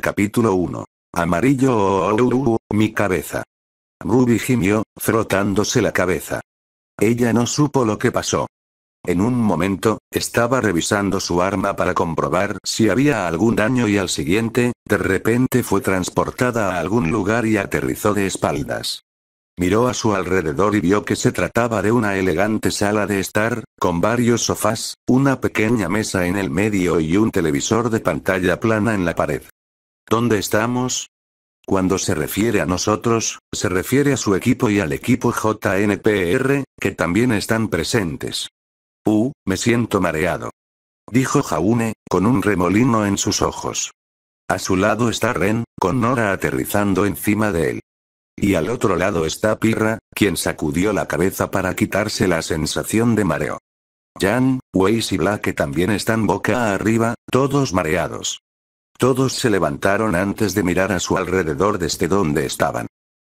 capítulo 1. Amarillo o oh, oh, oh, uh, uh, mi cabeza. Ruby gimió, frotándose la cabeza. Ella no supo lo que pasó. En un momento, estaba revisando su arma para comprobar si había algún daño y al siguiente, de repente fue transportada a algún lugar y aterrizó de espaldas. Miró a su alrededor y vio que se trataba de una elegante sala de estar, con varios sofás, una pequeña mesa en el medio y un televisor de pantalla plana en la pared. ¿Dónde estamos? Cuando se refiere a nosotros, se refiere a su equipo y al equipo JNPR, que también están presentes. Uh, me siento mareado. Dijo Jaune, con un remolino en sus ojos. A su lado está Ren, con Nora aterrizando encima de él. Y al otro lado está Pirra, quien sacudió la cabeza para quitarse la sensación de mareo. Jan, Weiss y Black también están boca arriba, todos mareados. Todos se levantaron antes de mirar a su alrededor desde donde estaban.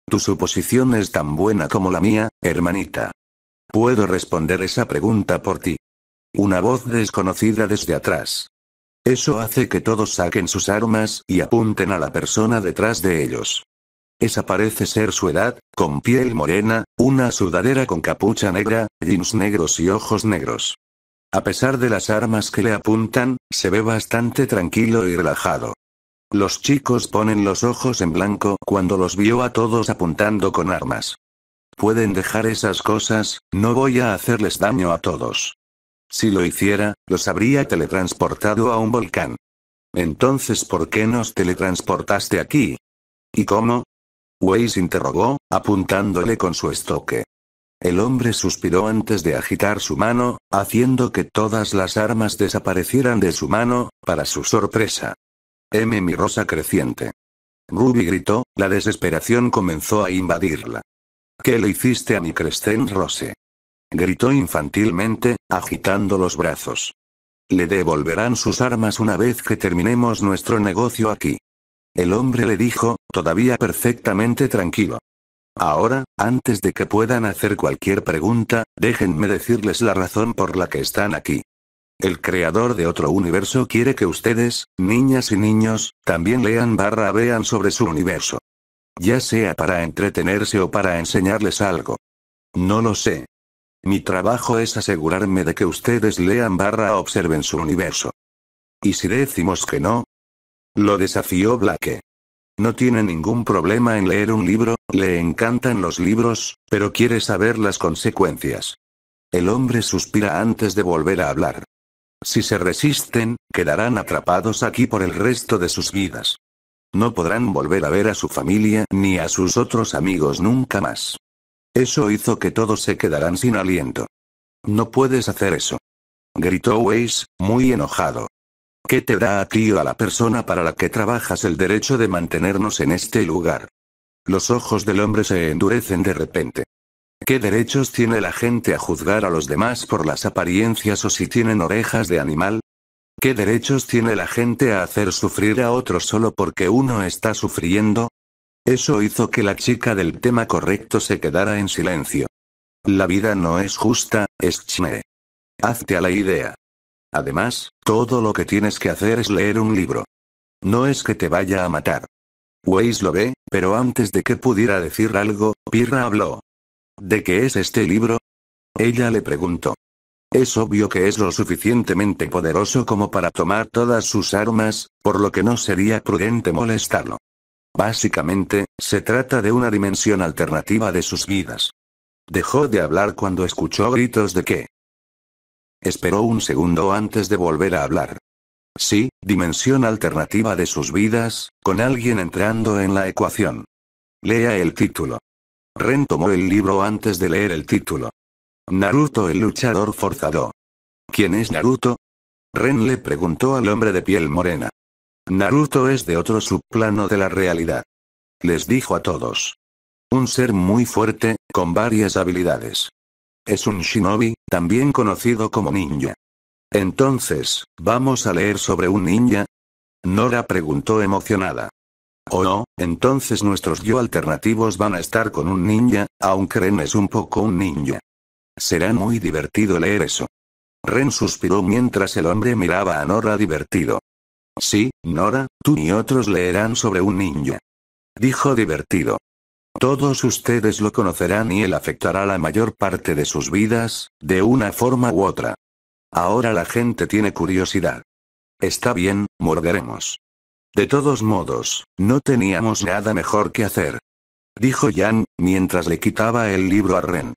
Tu suposición es tan buena como la mía, hermanita. Puedo responder esa pregunta por ti. Una voz desconocida desde atrás. Eso hace que todos saquen sus armas y apunten a la persona detrás de ellos. Esa parece ser su edad, con piel morena, una sudadera con capucha negra, jeans negros y ojos negros. A pesar de las armas que le apuntan, se ve bastante tranquilo y relajado. Los chicos ponen los ojos en blanco cuando los vio a todos apuntando con armas. Pueden dejar esas cosas, no voy a hacerles daño a todos. Si lo hiciera, los habría teletransportado a un volcán. Entonces, ¿por qué nos teletransportaste aquí? ¿Y cómo? Weiss interrogó, apuntándole con su estoque. El hombre suspiró antes de agitar su mano, haciendo que todas las armas desaparecieran de su mano, para su sorpresa. M. Mi rosa creciente. Ruby gritó, la desesperación comenzó a invadirla. ¿Qué le hiciste a mi Crescent Rose? Gritó infantilmente, agitando los brazos. Le devolverán sus armas una vez que terminemos nuestro negocio aquí. El hombre le dijo, todavía perfectamente tranquilo. Ahora, antes de que puedan hacer cualquier pregunta, déjenme decirles la razón por la que están aquí. El creador de otro universo quiere que ustedes, niñas y niños, también lean barra vean sobre su universo. Ya sea para entretenerse o para enseñarles algo. No lo sé. Mi trabajo es asegurarme de que ustedes lean barra observen su universo. ¿Y si decimos que no? Lo desafió Blake. No tiene ningún problema en leer un libro, le encantan los libros, pero quiere saber las consecuencias. El hombre suspira antes de volver a hablar. Si se resisten, quedarán atrapados aquí por el resto de sus vidas. No podrán volver a ver a su familia ni a sus otros amigos nunca más. Eso hizo que todos se quedaran sin aliento. No puedes hacer eso. Gritó Weiss, muy enojado. ¿Qué te da a ti o a la persona para la que trabajas el derecho de mantenernos en este lugar? Los ojos del hombre se endurecen de repente. ¿Qué derechos tiene la gente a juzgar a los demás por las apariencias o si tienen orejas de animal? ¿Qué derechos tiene la gente a hacer sufrir a otro solo porque uno está sufriendo? Eso hizo que la chica del tema correcto se quedara en silencio. La vida no es justa, es Hazte a la idea. Además, todo lo que tienes que hacer es leer un libro. No es que te vaya a matar. Weiss lo ve, pero antes de que pudiera decir algo, Pirra habló. ¿De qué es este libro? Ella le preguntó. Es obvio que es lo suficientemente poderoso como para tomar todas sus armas, por lo que no sería prudente molestarlo. Básicamente, se trata de una dimensión alternativa de sus vidas. Dejó de hablar cuando escuchó gritos de que Esperó un segundo antes de volver a hablar. Sí, dimensión alternativa de sus vidas, con alguien entrando en la ecuación. Lea el título. Ren tomó el libro antes de leer el título. Naruto el luchador forzado. ¿Quién es Naruto? Ren le preguntó al hombre de piel morena. Naruto es de otro subplano de la realidad. Les dijo a todos. Un ser muy fuerte, con varias habilidades. Es un shinobi, también conocido como ninja. Entonces, ¿vamos a leer sobre un ninja? Nora preguntó emocionada. Oh no? Entonces nuestros yo alternativos van a estar con un ninja, aunque Ren es un poco un ninja. Será muy divertido leer eso. Ren suspiró mientras el hombre miraba a Nora divertido. Sí, Nora, tú y otros leerán sobre un ninja. Dijo divertido. Todos ustedes lo conocerán y él afectará la mayor parte de sus vidas, de una forma u otra. Ahora la gente tiene curiosidad. Está bien, morderemos. De todos modos, no teníamos nada mejor que hacer. Dijo Jan, mientras le quitaba el libro a Ren.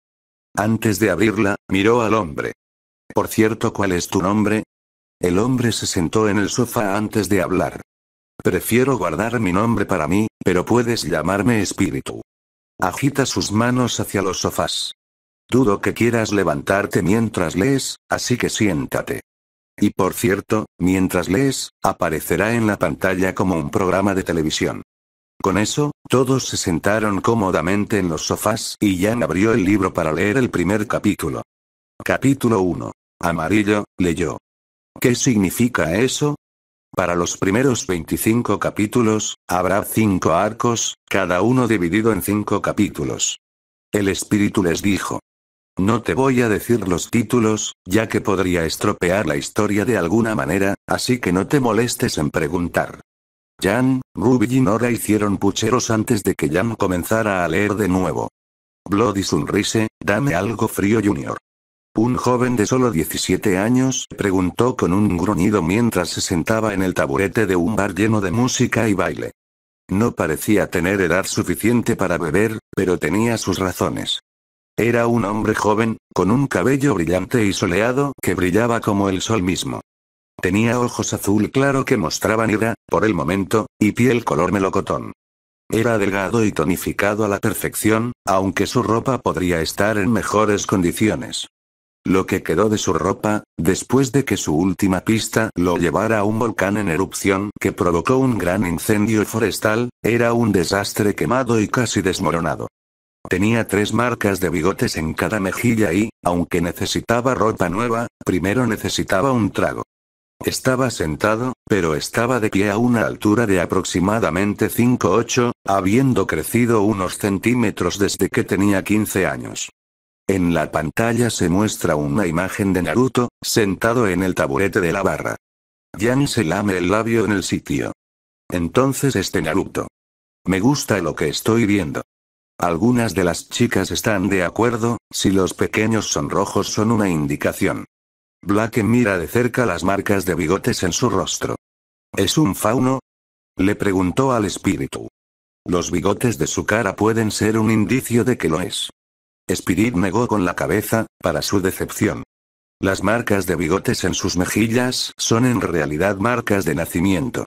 Antes de abrirla, miró al hombre. Por cierto, ¿cuál es tu nombre? El hombre se sentó en el sofá antes de hablar. Prefiero guardar mi nombre para mí, pero puedes llamarme espíritu. Agita sus manos hacia los sofás. Dudo que quieras levantarte mientras lees, así que siéntate. Y por cierto, mientras lees, aparecerá en la pantalla como un programa de televisión. Con eso, todos se sentaron cómodamente en los sofás y Jan abrió el libro para leer el primer capítulo. Capítulo 1. Amarillo, leyó. ¿Qué significa eso? Para los primeros 25 capítulos, habrá cinco arcos, cada uno dividido en cinco capítulos. El espíritu les dijo. No te voy a decir los títulos, ya que podría estropear la historia de alguna manera, así que no te molestes en preguntar. Jan, Ruby y Nora hicieron pucheros antes de que Jan comenzara a leer de nuevo. Bloody sonrise, dame algo frío Junior. Un joven de solo 17 años preguntó con un gruñido mientras se sentaba en el taburete de un bar lleno de música y baile. No parecía tener edad suficiente para beber, pero tenía sus razones. Era un hombre joven, con un cabello brillante y soleado que brillaba como el sol mismo. Tenía ojos azul claro que mostraban ira, por el momento, y piel color melocotón. Era delgado y tonificado a la perfección, aunque su ropa podría estar en mejores condiciones lo que quedó de su ropa, después de que su última pista lo llevara a un volcán en erupción que provocó un gran incendio forestal, era un desastre quemado y casi desmoronado. Tenía tres marcas de bigotes en cada mejilla y, aunque necesitaba ropa nueva, primero necesitaba un trago. Estaba sentado, pero estaba de pie a una altura de aproximadamente 5-8, habiendo crecido unos centímetros desde que tenía 15 años. En la pantalla se muestra una imagen de Naruto, sentado en el taburete de la barra. Jan se lame el labio en el sitio. Entonces este Naruto. Me gusta lo que estoy viendo. Algunas de las chicas están de acuerdo, si los pequeños sonrojos son una indicación. Black mira de cerca las marcas de bigotes en su rostro. ¿Es un fauno? Le preguntó al espíritu. Los bigotes de su cara pueden ser un indicio de que lo es. Spirit negó con la cabeza, para su decepción. Las marcas de bigotes en sus mejillas son en realidad marcas de nacimiento.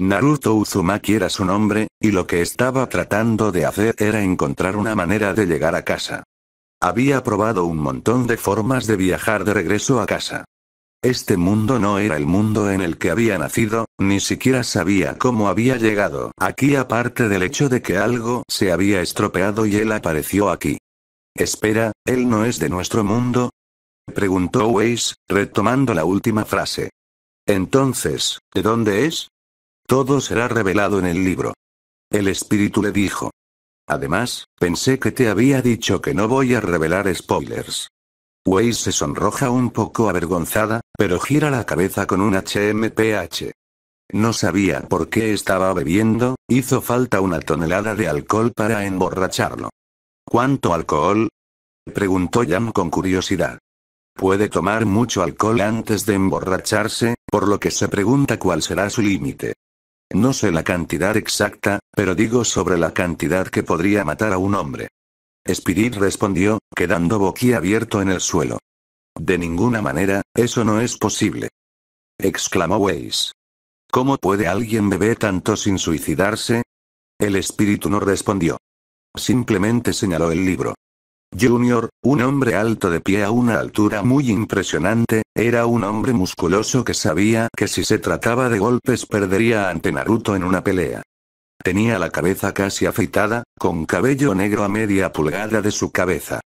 Naruto Uzumaki era su nombre, y lo que estaba tratando de hacer era encontrar una manera de llegar a casa. Había probado un montón de formas de viajar de regreso a casa. Este mundo no era el mundo en el que había nacido, ni siquiera sabía cómo había llegado aquí aparte del hecho de que algo se había estropeado y él apareció aquí. Espera, él no es de nuestro mundo, preguntó Weiss, retomando la última frase. Entonces, ¿de dónde es? Todo será revelado en el libro. El espíritu le dijo. Además, pensé que te había dicho que no voy a revelar spoilers. Weiss se sonroja un poco avergonzada, pero gira la cabeza con un HMPH. No sabía por qué estaba bebiendo, hizo falta una tonelada de alcohol para emborracharlo. ¿Cuánto alcohol? preguntó Yam con curiosidad. Puede tomar mucho alcohol antes de emborracharse, por lo que se pregunta cuál será su límite. No sé la cantidad exacta, pero digo sobre la cantidad que podría matar a un hombre. Spirit respondió, quedando boquiabierto en el suelo. De ninguna manera, eso no es posible. Exclamó Weiss. ¿Cómo puede alguien beber tanto sin suicidarse? El espíritu no respondió. Simplemente señaló el libro. Junior, un hombre alto de pie a una altura muy impresionante, era un hombre musculoso que sabía que si se trataba de golpes perdería ante Naruto en una pelea. Tenía la cabeza casi afeitada, con cabello negro a media pulgada de su cabeza.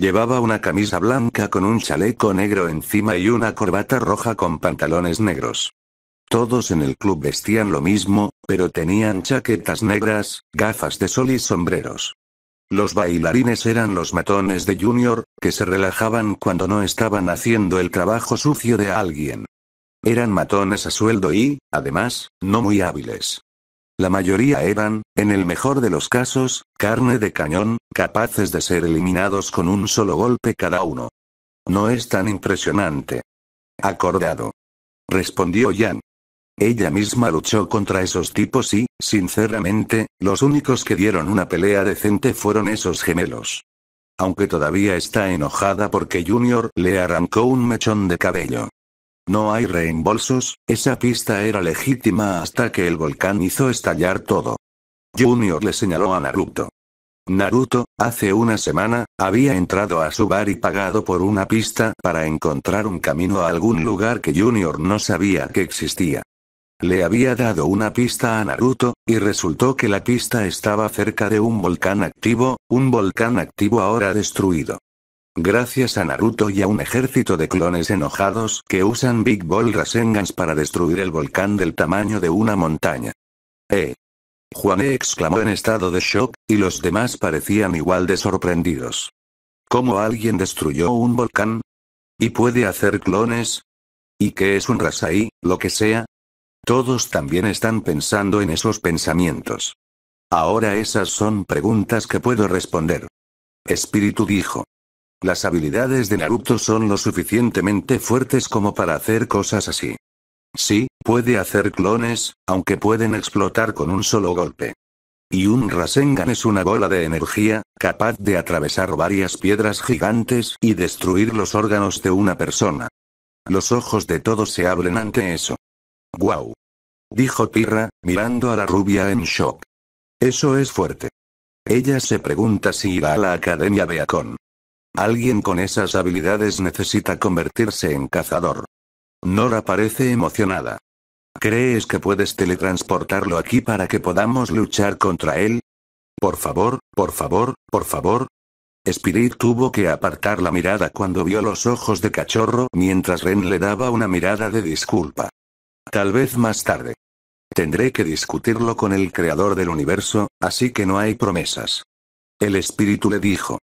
Llevaba una camisa blanca con un chaleco negro encima y una corbata roja con pantalones negros. Todos en el club vestían lo mismo, pero tenían chaquetas negras, gafas de sol y sombreros. Los bailarines eran los matones de Junior, que se relajaban cuando no estaban haciendo el trabajo sucio de alguien. Eran matones a sueldo y, además, no muy hábiles. La mayoría eran, en el mejor de los casos, carne de cañón, capaces de ser eliminados con un solo golpe cada uno. No es tan impresionante. Acordado. Respondió Jan. Ella misma luchó contra esos tipos y, sinceramente, los únicos que dieron una pelea decente fueron esos gemelos. Aunque todavía está enojada porque Junior le arrancó un mechón de cabello. No hay reembolsos, esa pista era legítima hasta que el volcán hizo estallar todo. Junior le señaló a Naruto. Naruto, hace una semana, había entrado a su bar y pagado por una pista para encontrar un camino a algún lugar que Junior no sabía que existía. Le había dado una pista a Naruto, y resultó que la pista estaba cerca de un volcán activo, un volcán activo ahora destruido. Gracias a Naruto y a un ejército de clones enojados que usan Big Ball Rasengans para destruir el volcán del tamaño de una montaña. ¡Eh! Juané e exclamó en estado de shock, y los demás parecían igual de sorprendidos. ¿Cómo alguien destruyó un volcán? ¿Y puede hacer clones? ¿Y qué es un Rasai, lo que sea? Todos también están pensando en esos pensamientos. Ahora esas son preguntas que puedo responder. Espíritu dijo. Las habilidades de Naruto son lo suficientemente fuertes como para hacer cosas así. Sí, puede hacer clones, aunque pueden explotar con un solo golpe. Y un Rasengan es una bola de energía, capaz de atravesar varias piedras gigantes y destruir los órganos de una persona. Los ojos de todos se abren ante eso. Guau. Dijo Pirra, mirando a la rubia en shock. Eso es fuerte. Ella se pregunta si irá a la Academia Beacon. Alguien con esas habilidades necesita convertirse en cazador. Nora parece emocionada. ¿Crees que puedes teletransportarlo aquí para que podamos luchar contra él? Por favor, por favor, por favor. Spirit tuvo que apartar la mirada cuando vio los ojos de cachorro mientras Ren le daba una mirada de disculpa. Tal vez más tarde. Tendré que discutirlo con el creador del universo, así que no hay promesas. El espíritu le dijo.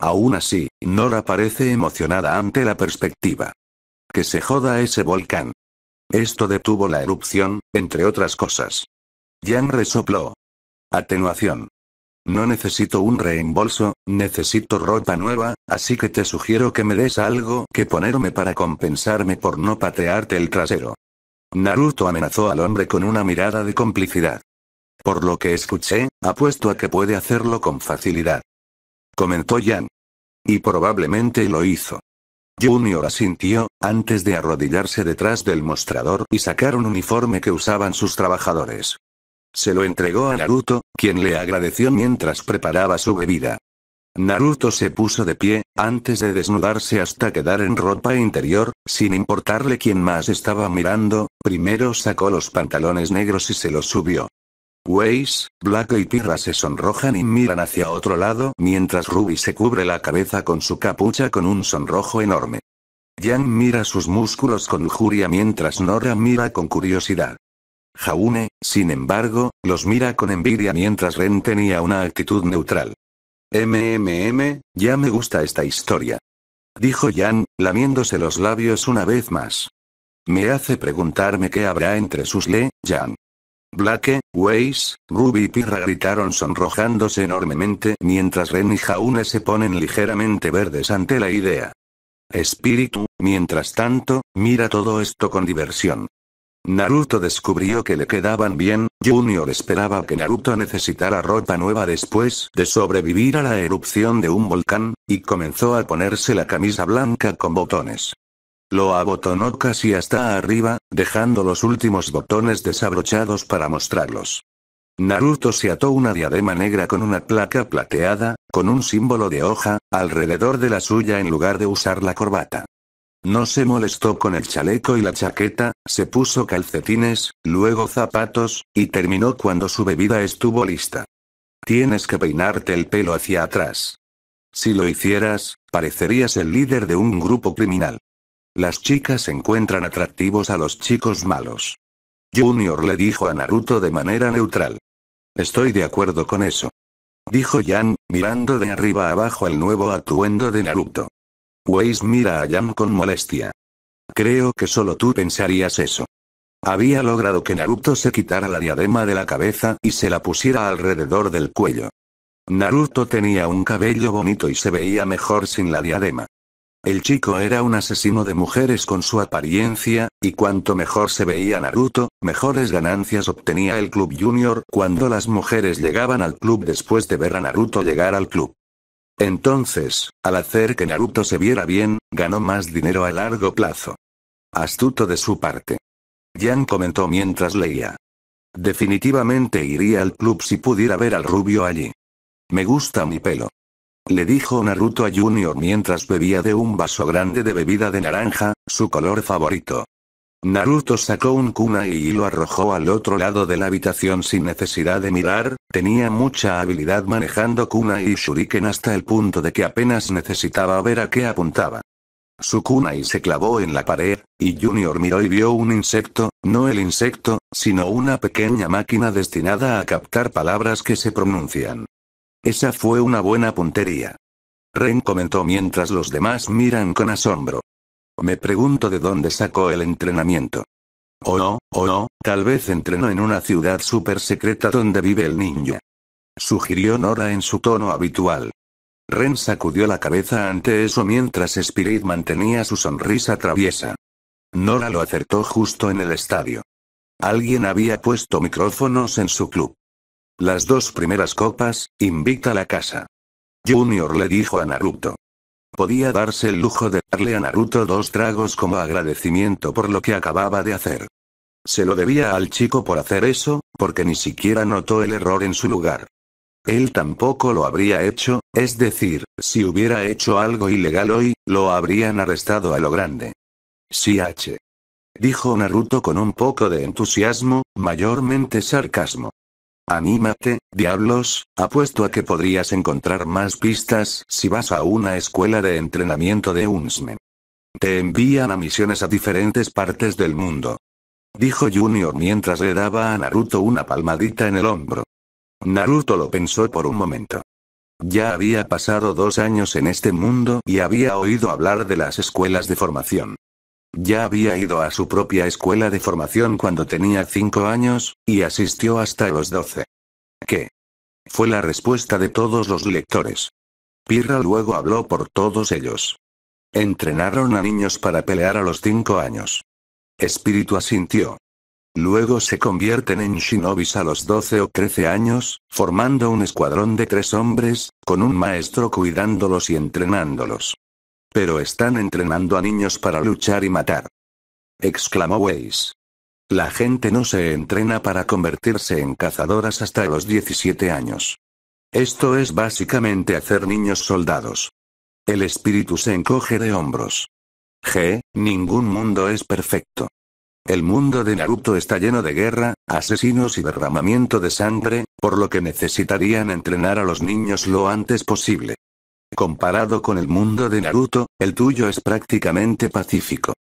Aún así, Nora parece emocionada ante la perspectiva. Que se joda ese volcán. Esto detuvo la erupción, entre otras cosas. Jan resopló. Atenuación. No necesito un reembolso, necesito ropa nueva, así que te sugiero que me des algo que ponerme para compensarme por no patearte el trasero. Naruto amenazó al hombre con una mirada de complicidad. Por lo que escuché, apuesto a que puede hacerlo con facilidad. Comentó Jan. Y probablemente lo hizo. Junior asintió, antes de arrodillarse detrás del mostrador y sacar un uniforme que usaban sus trabajadores. Se lo entregó a Naruto, quien le agradeció mientras preparaba su bebida. Naruto se puso de pie, antes de desnudarse hasta quedar en ropa interior, sin importarle quién más estaba mirando, primero sacó los pantalones negros y se los subió. Weiss, Black y Pirra se sonrojan y miran hacia otro lado mientras Ruby se cubre la cabeza con su capucha con un sonrojo enorme. Yang mira sus músculos con lujuria mientras Nora mira con curiosidad. Jaune, sin embargo, los mira con envidia mientras Ren tenía una actitud neutral. MMM, ya me gusta esta historia. Dijo Jan, lamiéndose los labios una vez más. Me hace preguntarme qué habrá entre sus le, Jan. Blake, Waze, Ruby y Pirra gritaron sonrojándose enormemente mientras Ren y Jaune se ponen ligeramente verdes ante la idea. Espíritu, mientras tanto, mira todo esto con diversión. Naruto descubrió que le quedaban bien, Junior esperaba que Naruto necesitara ropa nueva después de sobrevivir a la erupción de un volcán, y comenzó a ponerse la camisa blanca con botones. Lo abotonó casi hasta arriba, dejando los últimos botones desabrochados para mostrarlos. Naruto se ató una diadema negra con una placa plateada, con un símbolo de hoja, alrededor de la suya en lugar de usar la corbata. No se molestó con el chaleco y la chaqueta, se puso calcetines, luego zapatos, y terminó cuando su bebida estuvo lista. Tienes que peinarte el pelo hacia atrás. Si lo hicieras, parecerías el líder de un grupo criminal. Las chicas encuentran atractivos a los chicos malos. Junior le dijo a Naruto de manera neutral. Estoy de acuerdo con eso. Dijo Jan, mirando de arriba abajo el nuevo atuendo de Naruto. Weiss mira a Yam con molestia. Creo que solo tú pensarías eso. Había logrado que Naruto se quitara la diadema de la cabeza y se la pusiera alrededor del cuello. Naruto tenía un cabello bonito y se veía mejor sin la diadema. El chico era un asesino de mujeres con su apariencia, y cuanto mejor se veía Naruto, mejores ganancias obtenía el club junior cuando las mujeres llegaban al club después de ver a Naruto llegar al club. Entonces, al hacer que Naruto se viera bien, ganó más dinero a largo plazo. Astuto de su parte. Jan comentó mientras leía. Definitivamente iría al club si pudiera ver al rubio allí. Me gusta mi pelo. Le dijo Naruto a Junior mientras bebía de un vaso grande de bebida de naranja, su color favorito. Naruto sacó un kunai y lo arrojó al otro lado de la habitación sin necesidad de mirar, tenía mucha habilidad manejando kunai y shuriken hasta el punto de que apenas necesitaba ver a qué apuntaba. Su kunai se clavó en la pared, y Junior miró y vio un insecto, no el insecto, sino una pequeña máquina destinada a captar palabras que se pronuncian. Esa fue una buena puntería. Ren comentó mientras los demás miran con asombro. Me pregunto de dónde sacó el entrenamiento. Oh oh, tal vez entrenó en una ciudad súper secreta donde vive el niño. Sugirió Nora en su tono habitual. Ren sacudió la cabeza ante eso mientras Spirit mantenía su sonrisa traviesa. Nora lo acertó justo en el estadio. Alguien había puesto micrófonos en su club. Las dos primeras copas, invita la casa. Junior le dijo a Naruto podía darse el lujo de darle a Naruto dos tragos como agradecimiento por lo que acababa de hacer. Se lo debía al chico por hacer eso, porque ni siquiera notó el error en su lugar. Él tampoco lo habría hecho, es decir, si hubiera hecho algo ilegal hoy, lo habrían arrestado a lo grande. Sí H. Dijo Naruto con un poco de entusiasmo, mayormente sarcasmo. Anímate, diablos, apuesto a que podrías encontrar más pistas si vas a una escuela de entrenamiento de Unsmen. Te envían a misiones a diferentes partes del mundo. Dijo Junior mientras le daba a Naruto una palmadita en el hombro. Naruto lo pensó por un momento. Ya había pasado dos años en este mundo y había oído hablar de las escuelas de formación. Ya había ido a su propia escuela de formación cuando tenía cinco años, y asistió hasta los 12. ¿Qué? Fue la respuesta de todos los lectores. Pirra luego habló por todos ellos. Entrenaron a niños para pelear a los cinco años. Espíritu asintió. Luego se convierten en shinobis a los 12 o 13 años, formando un escuadrón de tres hombres, con un maestro cuidándolos y entrenándolos. Pero están entrenando a niños para luchar y matar. Exclamó Weiss. La gente no se entrena para convertirse en cazadoras hasta los 17 años. Esto es básicamente hacer niños soldados. El espíritu se encoge de hombros. G. Ningún mundo es perfecto. El mundo de Naruto está lleno de guerra, asesinos y derramamiento de sangre, por lo que necesitarían entrenar a los niños lo antes posible. Comparado con el mundo de Naruto, el tuyo es prácticamente pacífico.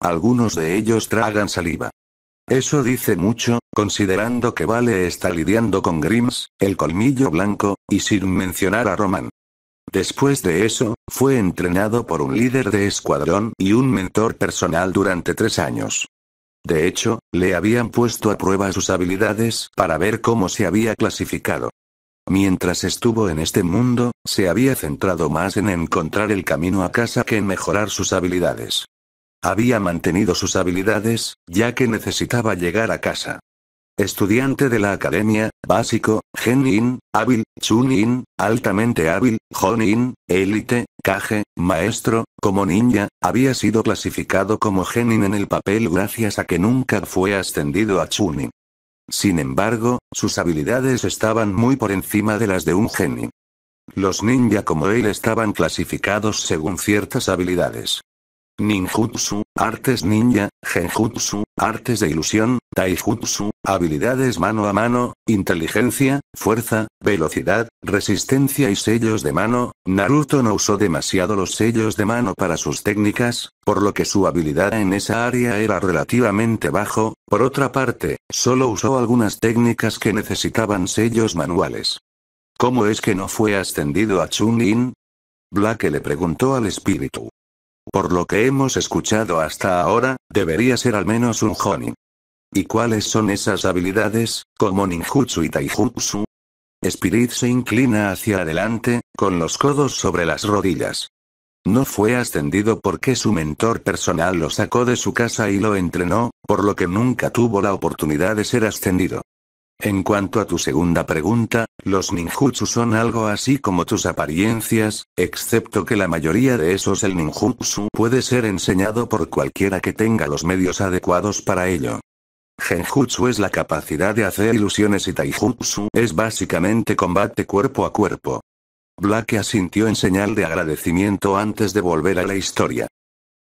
Algunos de ellos tragan saliva. Eso dice mucho, considerando que Vale está lidiando con Grims, el colmillo blanco, y sin mencionar a Roman. Después de eso, fue entrenado por un líder de escuadrón y un mentor personal durante tres años. De hecho, le habían puesto a prueba sus habilidades para ver cómo se había clasificado. Mientras estuvo en este mundo, se había centrado más en encontrar el camino a casa que en mejorar sus habilidades. Había mantenido sus habilidades, ya que necesitaba llegar a casa. Estudiante de la academia, básico, genin, hábil, chunin, altamente hábil, honin, élite, Kage, maestro, como ninja, había sido clasificado como genin en el papel gracias a que nunca fue ascendido a chunin. Sin embargo, sus habilidades estaban muy por encima de las de un genio. Los ninja como él estaban clasificados según ciertas habilidades. Ninjutsu, artes ninja, genjutsu, Artes de ilusión, taijutsu, habilidades mano a mano, inteligencia, fuerza, velocidad, resistencia y sellos de mano. Naruto no usó demasiado los sellos de mano para sus técnicas, por lo que su habilidad en esa área era relativamente bajo. Por otra parte, solo usó algunas técnicas que necesitaban sellos manuales. ¿Cómo es que no fue ascendido a Chunin? Black le preguntó al espíritu. Por lo que hemos escuchado hasta ahora, debería ser al menos un Jonin. ¿Y cuáles son esas habilidades, como ninjutsu y taijutsu? Spirit se inclina hacia adelante, con los codos sobre las rodillas. No fue ascendido porque su mentor personal lo sacó de su casa y lo entrenó, por lo que nunca tuvo la oportunidad de ser ascendido. En cuanto a tu segunda pregunta, los ninjutsu son algo así como tus apariencias, excepto que la mayoría de esos el ninjutsu puede ser enseñado por cualquiera que tenga los medios adecuados para ello. Genjutsu es la capacidad de hacer ilusiones y taijutsu es básicamente combate cuerpo a cuerpo. Black asintió en señal de agradecimiento antes de volver a la historia.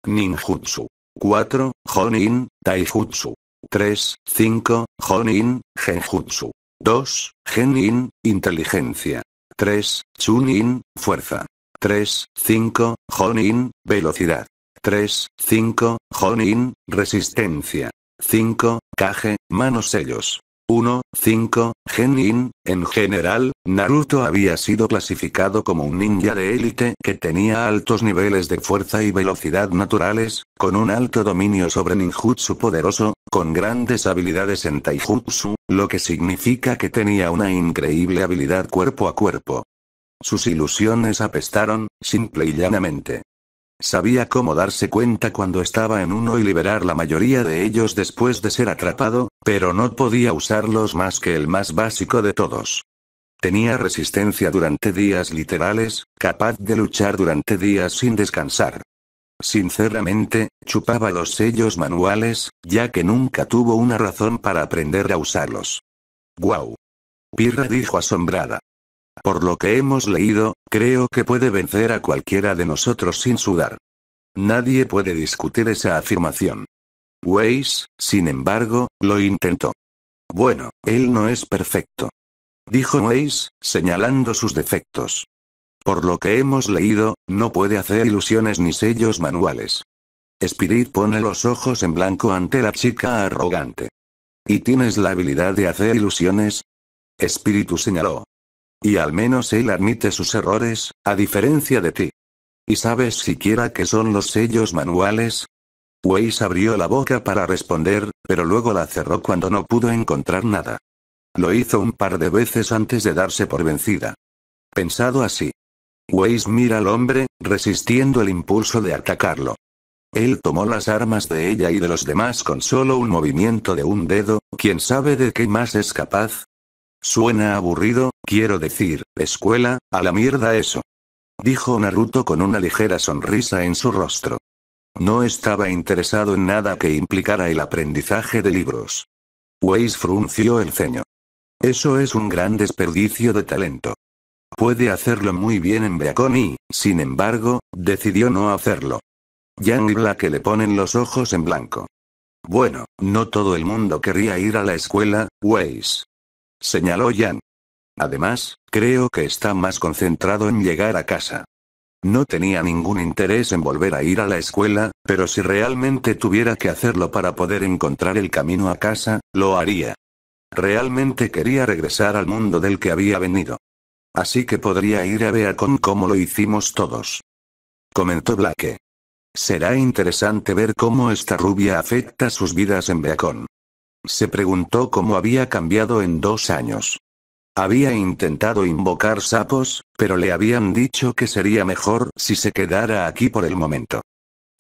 Ninjutsu. 4. Honin, Taijutsu. 3. 5. Honin, Genjutsu. 2. Genin, Inteligencia. 3. Chunin, Fuerza. 3. 5. Honin, Velocidad. 3. 5. Honin, Resistencia. 5. Kage, Manos Sellos. 1, 5, Genin, en general, Naruto había sido clasificado como un ninja de élite que tenía altos niveles de fuerza y velocidad naturales, con un alto dominio sobre ninjutsu poderoso, con grandes habilidades en taijutsu, lo que significa que tenía una increíble habilidad cuerpo a cuerpo. Sus ilusiones apestaron, simple y llanamente. Sabía cómo darse cuenta cuando estaba en uno y liberar la mayoría de ellos después de ser atrapado, pero no podía usarlos más que el más básico de todos. Tenía resistencia durante días literales, capaz de luchar durante días sin descansar. Sinceramente, chupaba los sellos manuales, ya que nunca tuvo una razón para aprender a usarlos. ¡Guau! Pirra dijo asombrada. Por lo que hemos leído, creo que puede vencer a cualquiera de nosotros sin sudar. Nadie puede discutir esa afirmación. Weiss, sin embargo, lo intentó. Bueno, él no es perfecto. Dijo Weiss, señalando sus defectos. Por lo que hemos leído, no puede hacer ilusiones ni sellos manuales. Spirit pone los ojos en blanco ante la chica arrogante. ¿Y tienes la habilidad de hacer ilusiones? Espíritu señaló. Y al menos él admite sus errores, a diferencia de ti. ¿Y sabes siquiera qué son los sellos manuales? Weiss abrió la boca para responder, pero luego la cerró cuando no pudo encontrar nada. Lo hizo un par de veces antes de darse por vencida. Pensado así. Weiss mira al hombre, resistiendo el impulso de atacarlo. Él tomó las armas de ella y de los demás con solo un movimiento de un dedo, quién sabe de qué más es capaz, Suena aburrido, quiero decir, escuela, a la mierda eso. Dijo Naruto con una ligera sonrisa en su rostro. No estaba interesado en nada que implicara el aprendizaje de libros. Weiss frunció el ceño. Eso es un gran desperdicio de talento. Puede hacerlo muy bien en Beacon y, sin embargo, decidió no hacerlo. Yang y que le ponen los ojos en blanco. Bueno, no todo el mundo querría ir a la escuela, Weiss señaló Jan. Además, creo que está más concentrado en llegar a casa. No tenía ningún interés en volver a ir a la escuela, pero si realmente tuviera que hacerlo para poder encontrar el camino a casa, lo haría. Realmente quería regresar al mundo del que había venido. Así que podría ir a Beacon como lo hicimos todos. Comentó Blake. Será interesante ver cómo esta rubia afecta sus vidas en Beacon. Se preguntó cómo había cambiado en dos años. Había intentado invocar sapos, pero le habían dicho que sería mejor si se quedara aquí por el momento.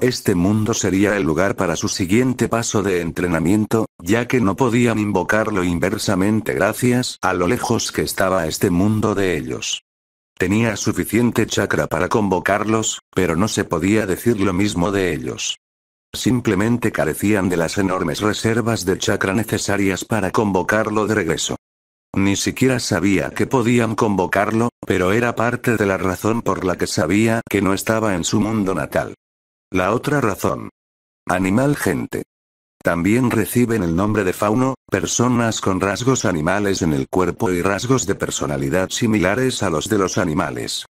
Este mundo sería el lugar para su siguiente paso de entrenamiento, ya que no podían invocarlo inversamente gracias a lo lejos que estaba este mundo de ellos. Tenía suficiente chakra para convocarlos, pero no se podía decir lo mismo de ellos. Simplemente carecían de las enormes reservas de chakra necesarias para convocarlo de regreso. Ni siquiera sabía que podían convocarlo, pero era parte de la razón por la que sabía que no estaba en su mundo natal. La otra razón. Animal gente. También reciben el nombre de fauno, personas con rasgos animales en el cuerpo y rasgos de personalidad similares a los de los animales.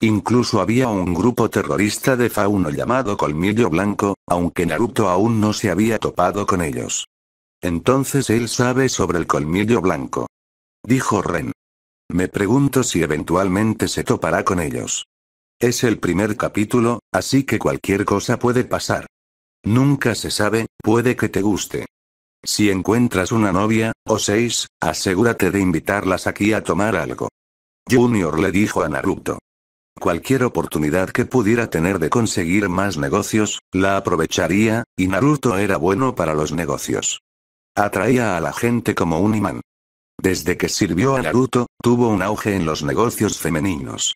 Incluso había un grupo terrorista de fauno llamado Colmillo Blanco, aunque Naruto aún no se había topado con ellos. Entonces él sabe sobre el Colmillo Blanco. Dijo Ren. Me pregunto si eventualmente se topará con ellos. Es el primer capítulo, así que cualquier cosa puede pasar. Nunca se sabe, puede que te guste. Si encuentras una novia, o seis, asegúrate de invitarlas aquí a tomar algo. Junior le dijo a Naruto. Cualquier oportunidad que pudiera tener de conseguir más negocios, la aprovecharía, y Naruto era bueno para los negocios. Atraía a la gente como un imán. Desde que sirvió a Naruto, tuvo un auge en los negocios femeninos.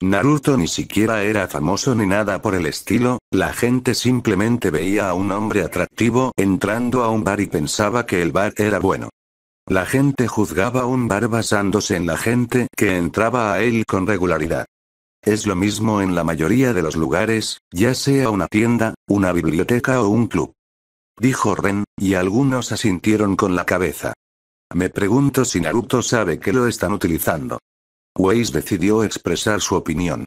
Naruto ni siquiera era famoso ni nada por el estilo, la gente simplemente veía a un hombre atractivo entrando a un bar y pensaba que el bar era bueno. La gente juzgaba un bar basándose en la gente que entraba a él con regularidad. Es lo mismo en la mayoría de los lugares, ya sea una tienda, una biblioteca o un club. Dijo Ren, y algunos asintieron con la cabeza. Me pregunto si Naruto sabe que lo están utilizando. Weiss decidió expresar su opinión.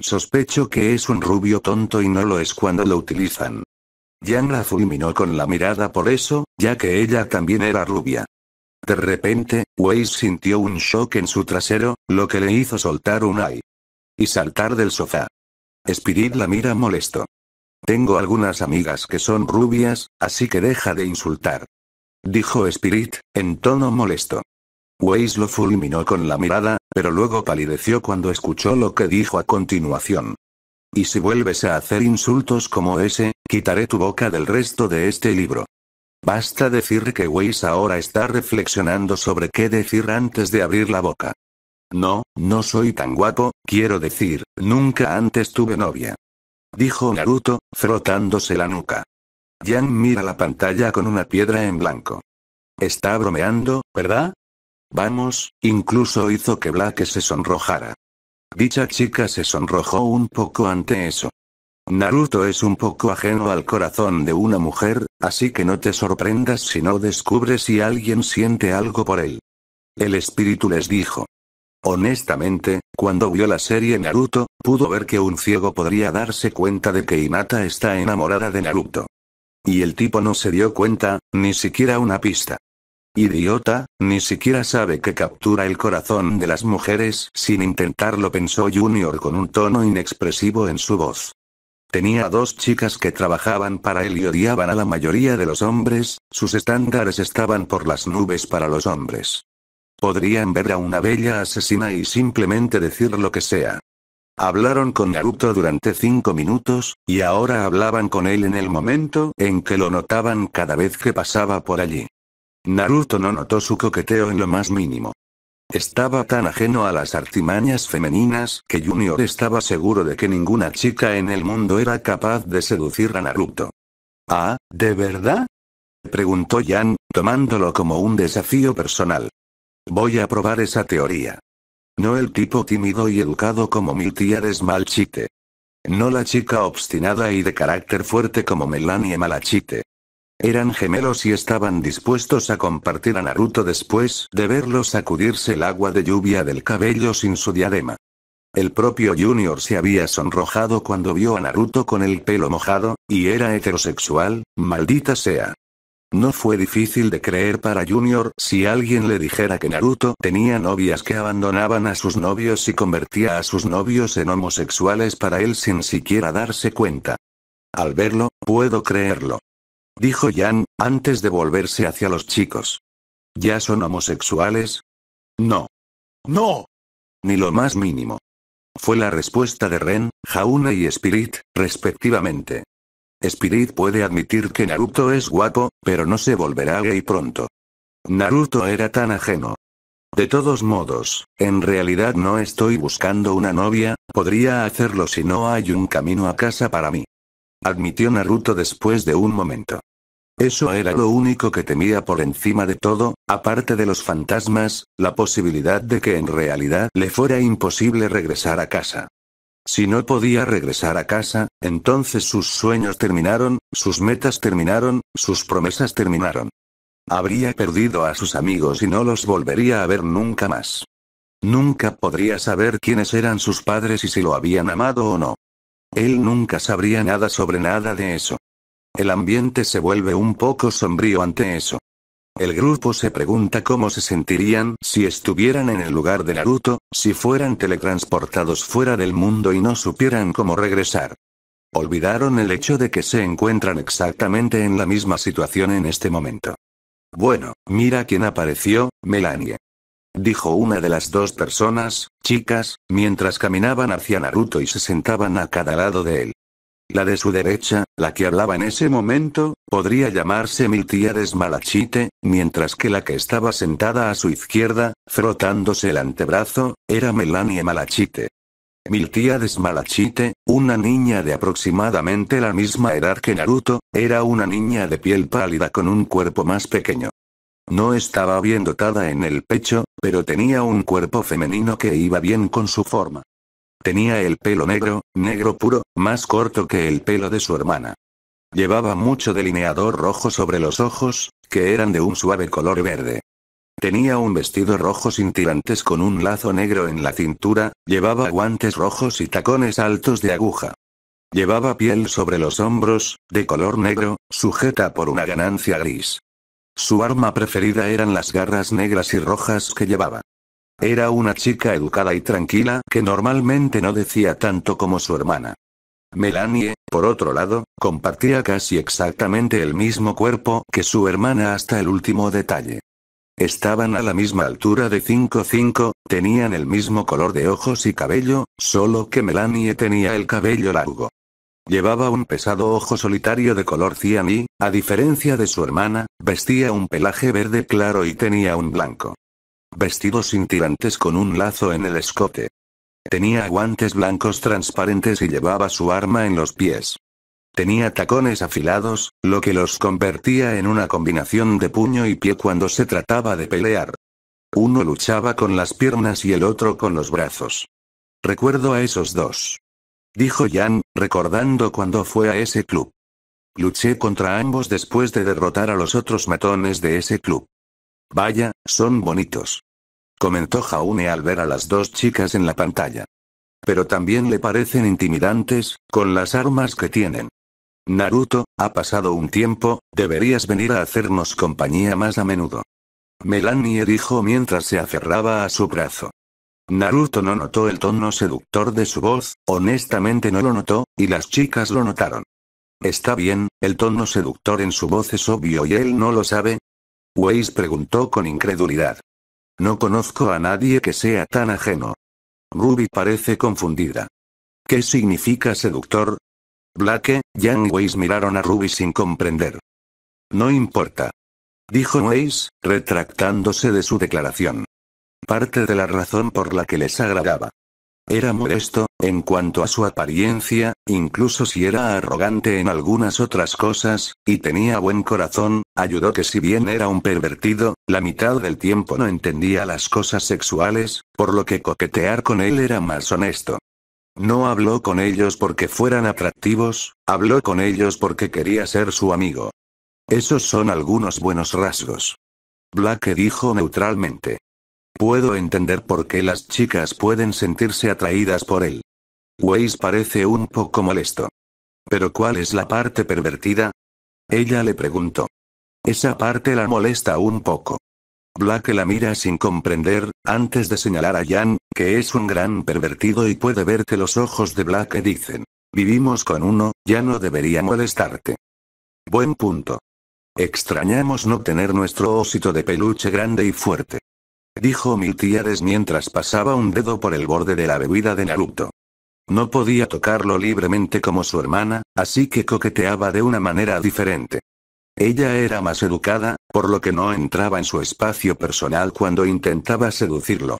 Sospecho que es un rubio tonto y no lo es cuando lo utilizan. Yang la fulminó con la mirada por eso, ya que ella también era rubia. De repente, Weiss sintió un shock en su trasero, lo que le hizo soltar un ay. Y saltar del sofá. Spirit la mira molesto. Tengo algunas amigas que son rubias, así que deja de insultar. Dijo Spirit, en tono molesto. Waze lo fulminó con la mirada, pero luego palideció cuando escuchó lo que dijo a continuación. Y si vuelves a hacer insultos como ese, quitaré tu boca del resto de este libro. Basta decir que Waze ahora está reflexionando sobre qué decir antes de abrir la boca. No, no soy tan guapo, quiero decir, nunca antes tuve novia. Dijo Naruto, frotándose la nuca. Yang mira la pantalla con una piedra en blanco. Está bromeando, ¿verdad? Vamos, incluso hizo que Black se sonrojara. Dicha chica se sonrojó un poco ante eso. Naruto es un poco ajeno al corazón de una mujer, así que no te sorprendas si no descubres si alguien siente algo por él. El espíritu les dijo. Honestamente, cuando vio la serie Naruto, pudo ver que un ciego podría darse cuenta de que Hinata está enamorada de Naruto. Y el tipo no se dio cuenta, ni siquiera una pista. Idiota, ni siquiera sabe que captura el corazón de las mujeres sin intentarlo, pensó Junior con un tono inexpresivo en su voz. Tenía dos chicas que trabajaban para él y odiaban a la mayoría de los hombres, sus estándares estaban por las nubes para los hombres. Podrían ver a una bella asesina y simplemente decir lo que sea. Hablaron con Naruto durante cinco minutos, y ahora hablaban con él en el momento en que lo notaban cada vez que pasaba por allí. Naruto no notó su coqueteo en lo más mínimo. Estaba tan ajeno a las artimañas femeninas que Junior estaba seguro de que ninguna chica en el mundo era capaz de seducir a Naruto. Ah, ¿de verdad? preguntó Jan, tomándolo como un desafío personal. Voy a probar esa teoría. No el tipo tímido y educado como mi tía Desmalchite. No la chica obstinada y de carácter fuerte como Melanie Malachite. Eran gemelos y estaban dispuestos a compartir a Naruto después de verlo sacudirse el agua de lluvia del cabello sin su diadema. El propio Junior se había sonrojado cuando vio a Naruto con el pelo mojado, y era heterosexual, maldita sea. No fue difícil de creer para Junior si alguien le dijera que Naruto tenía novias que abandonaban a sus novios y convertía a sus novios en homosexuales para él sin siquiera darse cuenta. Al verlo, puedo creerlo. Dijo Jan, antes de volverse hacia los chicos. ¿Ya son homosexuales? No. No. Ni lo más mínimo. Fue la respuesta de Ren, Jauna y Spirit, respectivamente. Spirit puede admitir que Naruto es guapo, pero no se volverá gay pronto. Naruto era tan ajeno. De todos modos, en realidad no estoy buscando una novia, podría hacerlo si no hay un camino a casa para mí. Admitió Naruto después de un momento. Eso era lo único que temía por encima de todo, aparte de los fantasmas, la posibilidad de que en realidad le fuera imposible regresar a casa. Si no podía regresar a casa, entonces sus sueños terminaron, sus metas terminaron, sus promesas terminaron. Habría perdido a sus amigos y no los volvería a ver nunca más. Nunca podría saber quiénes eran sus padres y si lo habían amado o no. Él nunca sabría nada sobre nada de eso. El ambiente se vuelve un poco sombrío ante eso. El grupo se pregunta cómo se sentirían si estuvieran en el lugar de Naruto, si fueran teletransportados fuera del mundo y no supieran cómo regresar. Olvidaron el hecho de que se encuentran exactamente en la misma situación en este momento. Bueno, mira quién apareció, Melanie. Dijo una de las dos personas, chicas, mientras caminaban hacia Naruto y se sentaban a cada lado de él. La de su derecha, la que hablaba en ese momento, podría llamarse Miltiades Malachite, mientras que la que estaba sentada a su izquierda, frotándose el antebrazo, era Melanie Malachite. Miltiades Malachite, una niña de aproximadamente la misma edad que Naruto, era una niña de piel pálida con un cuerpo más pequeño. No estaba bien dotada en el pecho, pero tenía un cuerpo femenino que iba bien con su forma. Tenía el pelo negro, negro puro, más corto que el pelo de su hermana. Llevaba mucho delineador rojo sobre los ojos, que eran de un suave color verde. Tenía un vestido rojo sin tirantes con un lazo negro en la cintura, llevaba guantes rojos y tacones altos de aguja. Llevaba piel sobre los hombros, de color negro, sujeta por una ganancia gris. Su arma preferida eran las garras negras y rojas que llevaba. Era una chica educada y tranquila que normalmente no decía tanto como su hermana. Melanie, por otro lado, compartía casi exactamente el mismo cuerpo que su hermana hasta el último detalle. Estaban a la misma altura de 5'5, tenían el mismo color de ojos y cabello, solo que Melanie tenía el cabello largo. Llevaba un pesado ojo solitario de color cianí, y, a diferencia de su hermana, vestía un pelaje verde claro y tenía un blanco vestido sin tirantes con un lazo en el escote. Tenía guantes blancos transparentes y llevaba su arma en los pies. Tenía tacones afilados, lo que los convertía en una combinación de puño y pie cuando se trataba de pelear. Uno luchaba con las piernas y el otro con los brazos. Recuerdo a esos dos. Dijo Jan, recordando cuando fue a ese club. Luché contra ambos después de derrotar a los otros matones de ese club. Vaya, son bonitos. Comentó Jaune al ver a las dos chicas en la pantalla. Pero también le parecen intimidantes, con las armas que tienen. Naruto, ha pasado un tiempo, deberías venir a hacernos compañía más a menudo. Melanie dijo mientras se aferraba a su brazo. Naruto no notó el tono seductor de su voz, honestamente no lo notó, y las chicas lo notaron. Está bien, el tono seductor en su voz es obvio y él no lo sabe, Weiss preguntó con incredulidad. No conozco a nadie que sea tan ajeno. Ruby parece confundida. ¿Qué significa seductor? Blake, Jan y Weiss miraron a Ruby sin comprender. No importa. Dijo Weiss, retractándose de su declaración. Parte de la razón por la que les agradaba. Era modesto, en cuanto a su apariencia, incluso si era arrogante en algunas otras cosas, y tenía buen corazón, ayudó que si bien era un pervertido, la mitad del tiempo no entendía las cosas sexuales, por lo que coquetear con él era más honesto. No habló con ellos porque fueran atractivos, habló con ellos porque quería ser su amigo. Esos son algunos buenos rasgos. Black dijo neutralmente. Puedo entender por qué las chicas pueden sentirse atraídas por él. Weiss parece un poco molesto. ¿Pero cuál es la parte pervertida? Ella le preguntó. Esa parte la molesta un poco. Black la mira sin comprender, antes de señalar a Jan, que es un gran pervertido y puede ver que los ojos de Black dicen, vivimos con uno, ya no debería molestarte. Buen punto. Extrañamos no tener nuestro ósito de peluche grande y fuerte. Dijo Miltiades mientras pasaba un dedo por el borde de la bebida de Naruto. No podía tocarlo libremente como su hermana, así que coqueteaba de una manera diferente. Ella era más educada, por lo que no entraba en su espacio personal cuando intentaba seducirlo.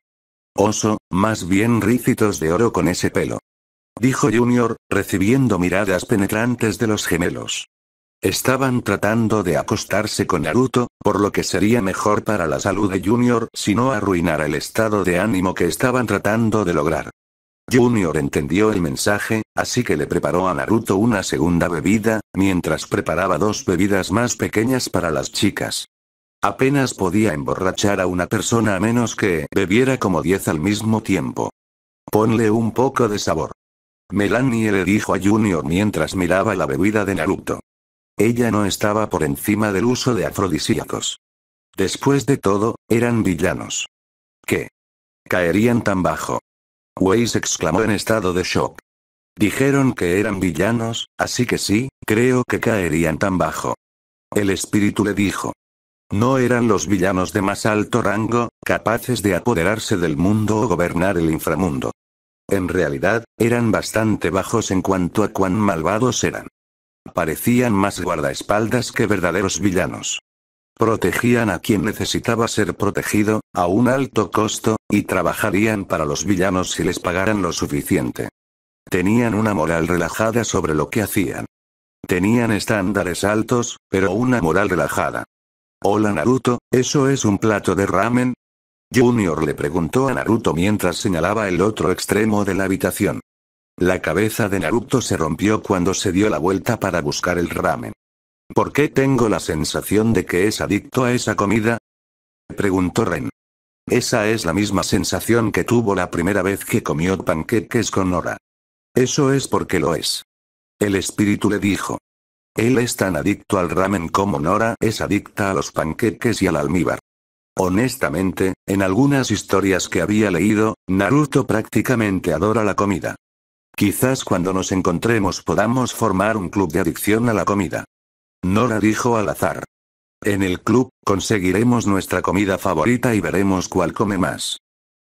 Oso, más bien rícitos de oro con ese pelo. Dijo Junior, recibiendo miradas penetrantes de los gemelos. Estaban tratando de acostarse con Naruto, por lo que sería mejor para la salud de Junior si no arruinara el estado de ánimo que estaban tratando de lograr. Junior entendió el mensaje, así que le preparó a Naruto una segunda bebida, mientras preparaba dos bebidas más pequeñas para las chicas. Apenas podía emborrachar a una persona a menos que bebiera como diez al mismo tiempo. Ponle un poco de sabor. Melanie le dijo a Junior mientras miraba la bebida de Naruto. Ella no estaba por encima del uso de afrodisíacos. Después de todo, eran villanos. ¿Qué? Caerían tan bajo. Weiss exclamó en estado de shock. Dijeron que eran villanos, así que sí, creo que caerían tan bajo. El espíritu le dijo. No eran los villanos de más alto rango, capaces de apoderarse del mundo o gobernar el inframundo. En realidad, eran bastante bajos en cuanto a cuán malvados eran. Parecían más guardaespaldas que verdaderos villanos. Protegían a quien necesitaba ser protegido, a un alto costo, y trabajarían para los villanos si les pagaran lo suficiente. Tenían una moral relajada sobre lo que hacían. Tenían estándares altos, pero una moral relajada. Hola Naruto, ¿eso es un plato de ramen? Junior le preguntó a Naruto mientras señalaba el otro extremo de la habitación. La cabeza de Naruto se rompió cuando se dio la vuelta para buscar el ramen. ¿Por qué tengo la sensación de que es adicto a esa comida? preguntó Ren. Esa es la misma sensación que tuvo la primera vez que comió panqueques con Nora. Eso es porque lo es. El espíritu le dijo. Él es tan adicto al ramen como Nora es adicta a los panqueques y al almíbar. Honestamente, en algunas historias que había leído, Naruto prácticamente adora la comida. Quizás cuando nos encontremos podamos formar un club de adicción a la comida. Nora dijo al azar. En el club, conseguiremos nuestra comida favorita y veremos cuál come más.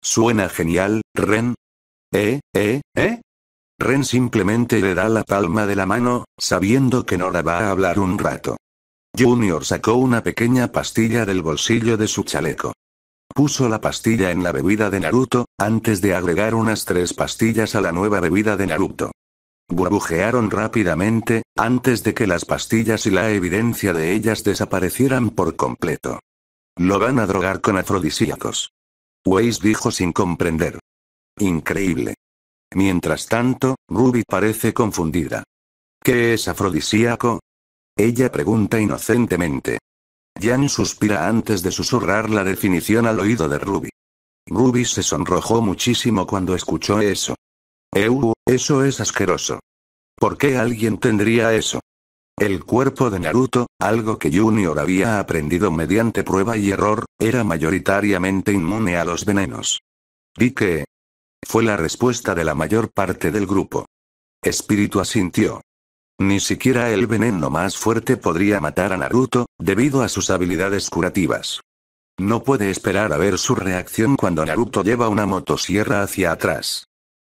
Suena genial, Ren. ¿Eh, eh, eh? Ren simplemente le da la palma de la mano, sabiendo que Nora va a hablar un rato. Junior sacó una pequeña pastilla del bolsillo de su chaleco. Puso la pastilla en la bebida de Naruto, antes de agregar unas tres pastillas a la nueva bebida de Naruto. Burbujearon rápidamente, antes de que las pastillas y la evidencia de ellas desaparecieran por completo. Lo van a drogar con afrodisíacos. Weiss dijo sin comprender. Increíble. Mientras tanto, Ruby parece confundida. ¿Qué es afrodisíaco? Ella pregunta inocentemente. Jan suspira antes de susurrar la definición al oído de Ruby. Ruby se sonrojó muchísimo cuando escuchó eso. Eu, eso es asqueroso. ¿Por qué alguien tendría eso? El cuerpo de Naruto, algo que Junior había aprendido mediante prueba y error, era mayoritariamente inmune a los venenos. Di que... Fue la respuesta de la mayor parte del grupo. Espíritu asintió. Ni siquiera el veneno más fuerte podría matar a Naruto, debido a sus habilidades curativas. No puede esperar a ver su reacción cuando Naruto lleva una motosierra hacia atrás.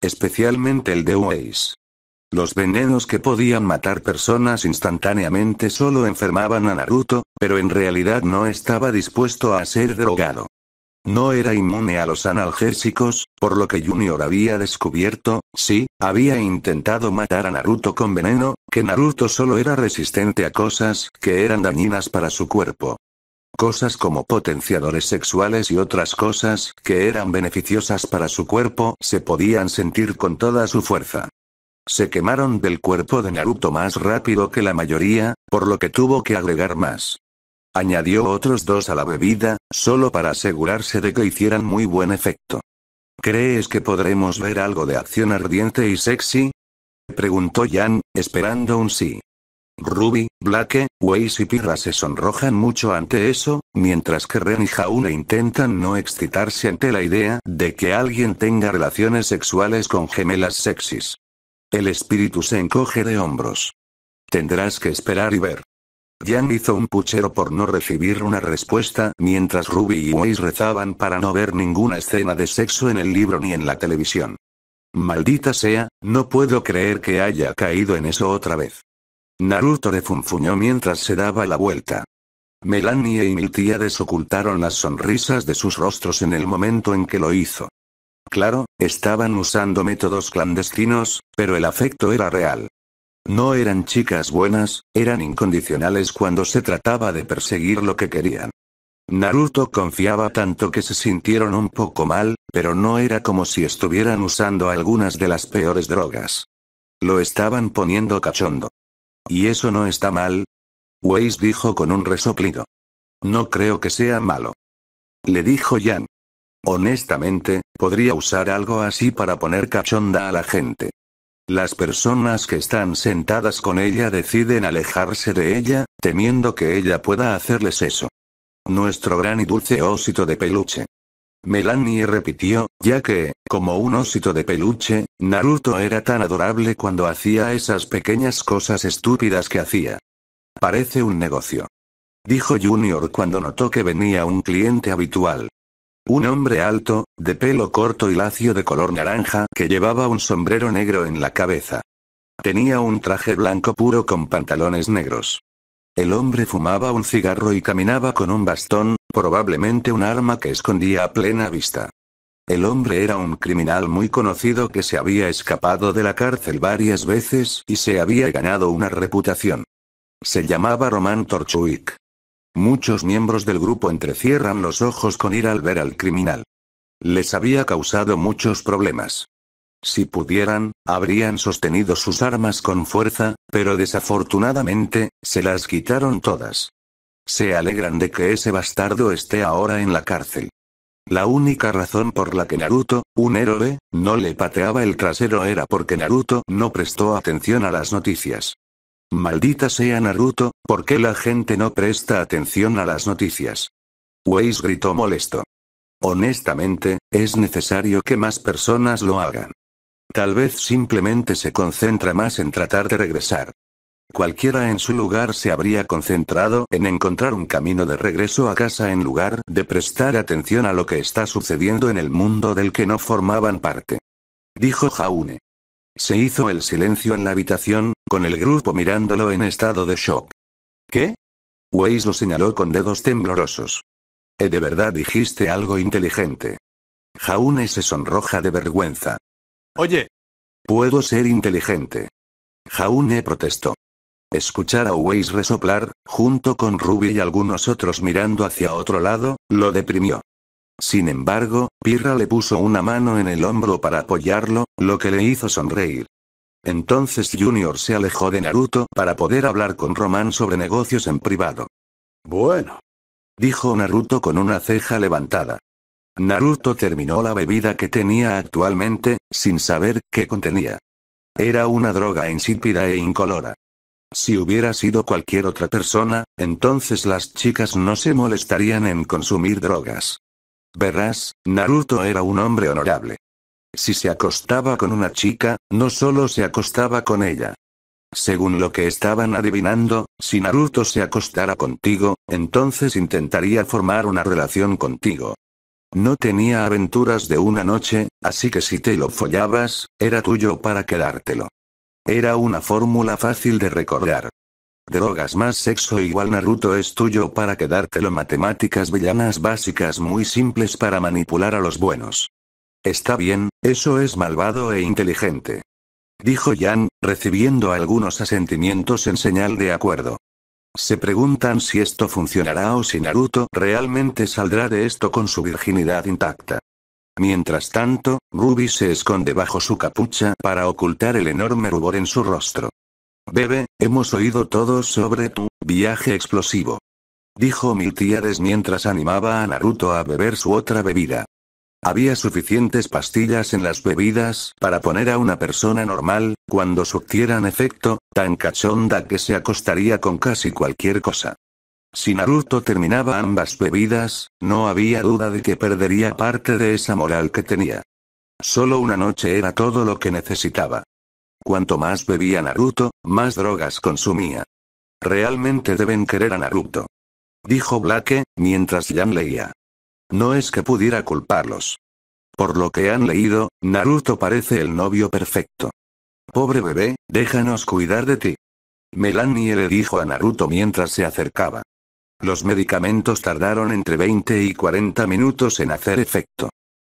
Especialmente el de Ueis. Los venenos que podían matar personas instantáneamente solo enfermaban a Naruto, pero en realidad no estaba dispuesto a ser drogado. No era inmune a los analgésicos, por lo que Junior había descubierto, sí, había intentado matar a Naruto con veneno, que Naruto solo era resistente a cosas que eran dañinas para su cuerpo. Cosas como potenciadores sexuales y otras cosas que eran beneficiosas para su cuerpo se podían sentir con toda su fuerza. Se quemaron del cuerpo de Naruto más rápido que la mayoría, por lo que tuvo que agregar más. Añadió otros dos a la bebida, solo para asegurarse de que hicieran muy buen efecto. ¿Crees que podremos ver algo de acción ardiente y sexy? Preguntó Jan, esperando un sí. Ruby, Blake, Waze y Pirra se sonrojan mucho ante eso, mientras que Ren y Jaune intentan no excitarse ante la idea de que alguien tenga relaciones sexuales con gemelas sexys. El espíritu se encoge de hombros. Tendrás que esperar y ver. Jan hizo un puchero por no recibir una respuesta, mientras Ruby y Weiss rezaban para no ver ninguna escena de sexo en el libro ni en la televisión. Maldita sea, no puedo creer que haya caído en eso otra vez. Naruto defunfuñó mientras se daba la vuelta. Melanie y e tía desocultaron las sonrisas de sus rostros en el momento en que lo hizo. Claro, estaban usando métodos clandestinos, pero el afecto era real. No eran chicas buenas, eran incondicionales cuando se trataba de perseguir lo que querían. Naruto confiaba tanto que se sintieron un poco mal, pero no era como si estuvieran usando algunas de las peores drogas. Lo estaban poniendo cachondo. ¿Y eso no está mal? Weiss dijo con un resoplido. No creo que sea malo. Le dijo Jan. Honestamente, podría usar algo así para poner cachonda a la gente. Las personas que están sentadas con ella deciden alejarse de ella, temiendo que ella pueda hacerles eso. Nuestro gran y dulce ósito de peluche. Melanie repitió, ya que, como un ósito de peluche, Naruto era tan adorable cuando hacía esas pequeñas cosas estúpidas que hacía. Parece un negocio. Dijo Junior cuando notó que venía un cliente habitual. Un hombre alto, de pelo corto y lacio de color naranja, que llevaba un sombrero negro en la cabeza. Tenía un traje blanco puro con pantalones negros. El hombre fumaba un cigarro y caminaba con un bastón, probablemente un arma que escondía a plena vista. El hombre era un criminal muy conocido que se había escapado de la cárcel varias veces y se había ganado una reputación. Se llamaba Román Torchwick. Muchos miembros del grupo entrecierran los ojos con ira al ver al criminal. Les había causado muchos problemas. Si pudieran, habrían sostenido sus armas con fuerza, pero desafortunadamente, se las quitaron todas. Se alegran de que ese bastardo esté ahora en la cárcel. La única razón por la que Naruto, un héroe, no le pateaba el trasero era porque Naruto no prestó atención a las noticias. Maldita sea Naruto, ¿por qué la gente no presta atención a las noticias? Weiss gritó molesto. Honestamente, es necesario que más personas lo hagan. Tal vez simplemente se concentra más en tratar de regresar. Cualquiera en su lugar se habría concentrado en encontrar un camino de regreso a casa en lugar de prestar atención a lo que está sucediendo en el mundo del que no formaban parte. Dijo Jaune. Se hizo el silencio en la habitación, con el grupo mirándolo en estado de shock. ¿Qué? Weiss lo señaló con dedos temblorosos. ¿Eh, de verdad dijiste algo inteligente. Jaune se sonroja de vergüenza. Oye. Puedo ser inteligente. Jaune eh, protestó. Escuchar a Weiss resoplar, junto con Ruby y algunos otros mirando hacia otro lado, lo deprimió. Sin embargo, Pirra le puso una mano en el hombro para apoyarlo, lo que le hizo sonreír. Entonces Junior se alejó de Naruto para poder hablar con Román sobre negocios en privado. Bueno. Dijo Naruto con una ceja levantada. Naruto terminó la bebida que tenía actualmente, sin saber qué contenía. Era una droga insípida e incolora. Si hubiera sido cualquier otra persona, entonces las chicas no se molestarían en consumir drogas. Verás, Naruto era un hombre honorable. Si se acostaba con una chica, no solo se acostaba con ella. Según lo que estaban adivinando, si Naruto se acostara contigo, entonces intentaría formar una relación contigo. No tenía aventuras de una noche, así que si te lo follabas, era tuyo para quedártelo. Era una fórmula fácil de recordar. Drogas más sexo igual Naruto es tuyo para quedártelo. Matemáticas villanas básicas muy simples para manipular a los buenos. Está bien, eso es malvado e inteligente. Dijo Jan, recibiendo algunos asentimientos en señal de acuerdo. Se preguntan si esto funcionará o si Naruto realmente saldrá de esto con su virginidad intacta. Mientras tanto, Ruby se esconde bajo su capucha para ocultar el enorme rubor en su rostro. Bebe, hemos oído todo sobre tu viaje explosivo. Dijo Miltiades mientras animaba a Naruto a beber su otra bebida. Había suficientes pastillas en las bebidas para poner a una persona normal, cuando surtieran efecto, tan cachonda que se acostaría con casi cualquier cosa. Si Naruto terminaba ambas bebidas, no había duda de que perdería parte de esa moral que tenía. Solo una noche era todo lo que necesitaba. Cuanto más bebía Naruto, más drogas consumía. Realmente deben querer a Naruto. Dijo Blake, mientras Jan leía. No es que pudiera culparlos. Por lo que han leído, Naruto parece el novio perfecto. Pobre bebé, déjanos cuidar de ti. Melanie le dijo a Naruto mientras se acercaba. Los medicamentos tardaron entre 20 y 40 minutos en hacer efecto.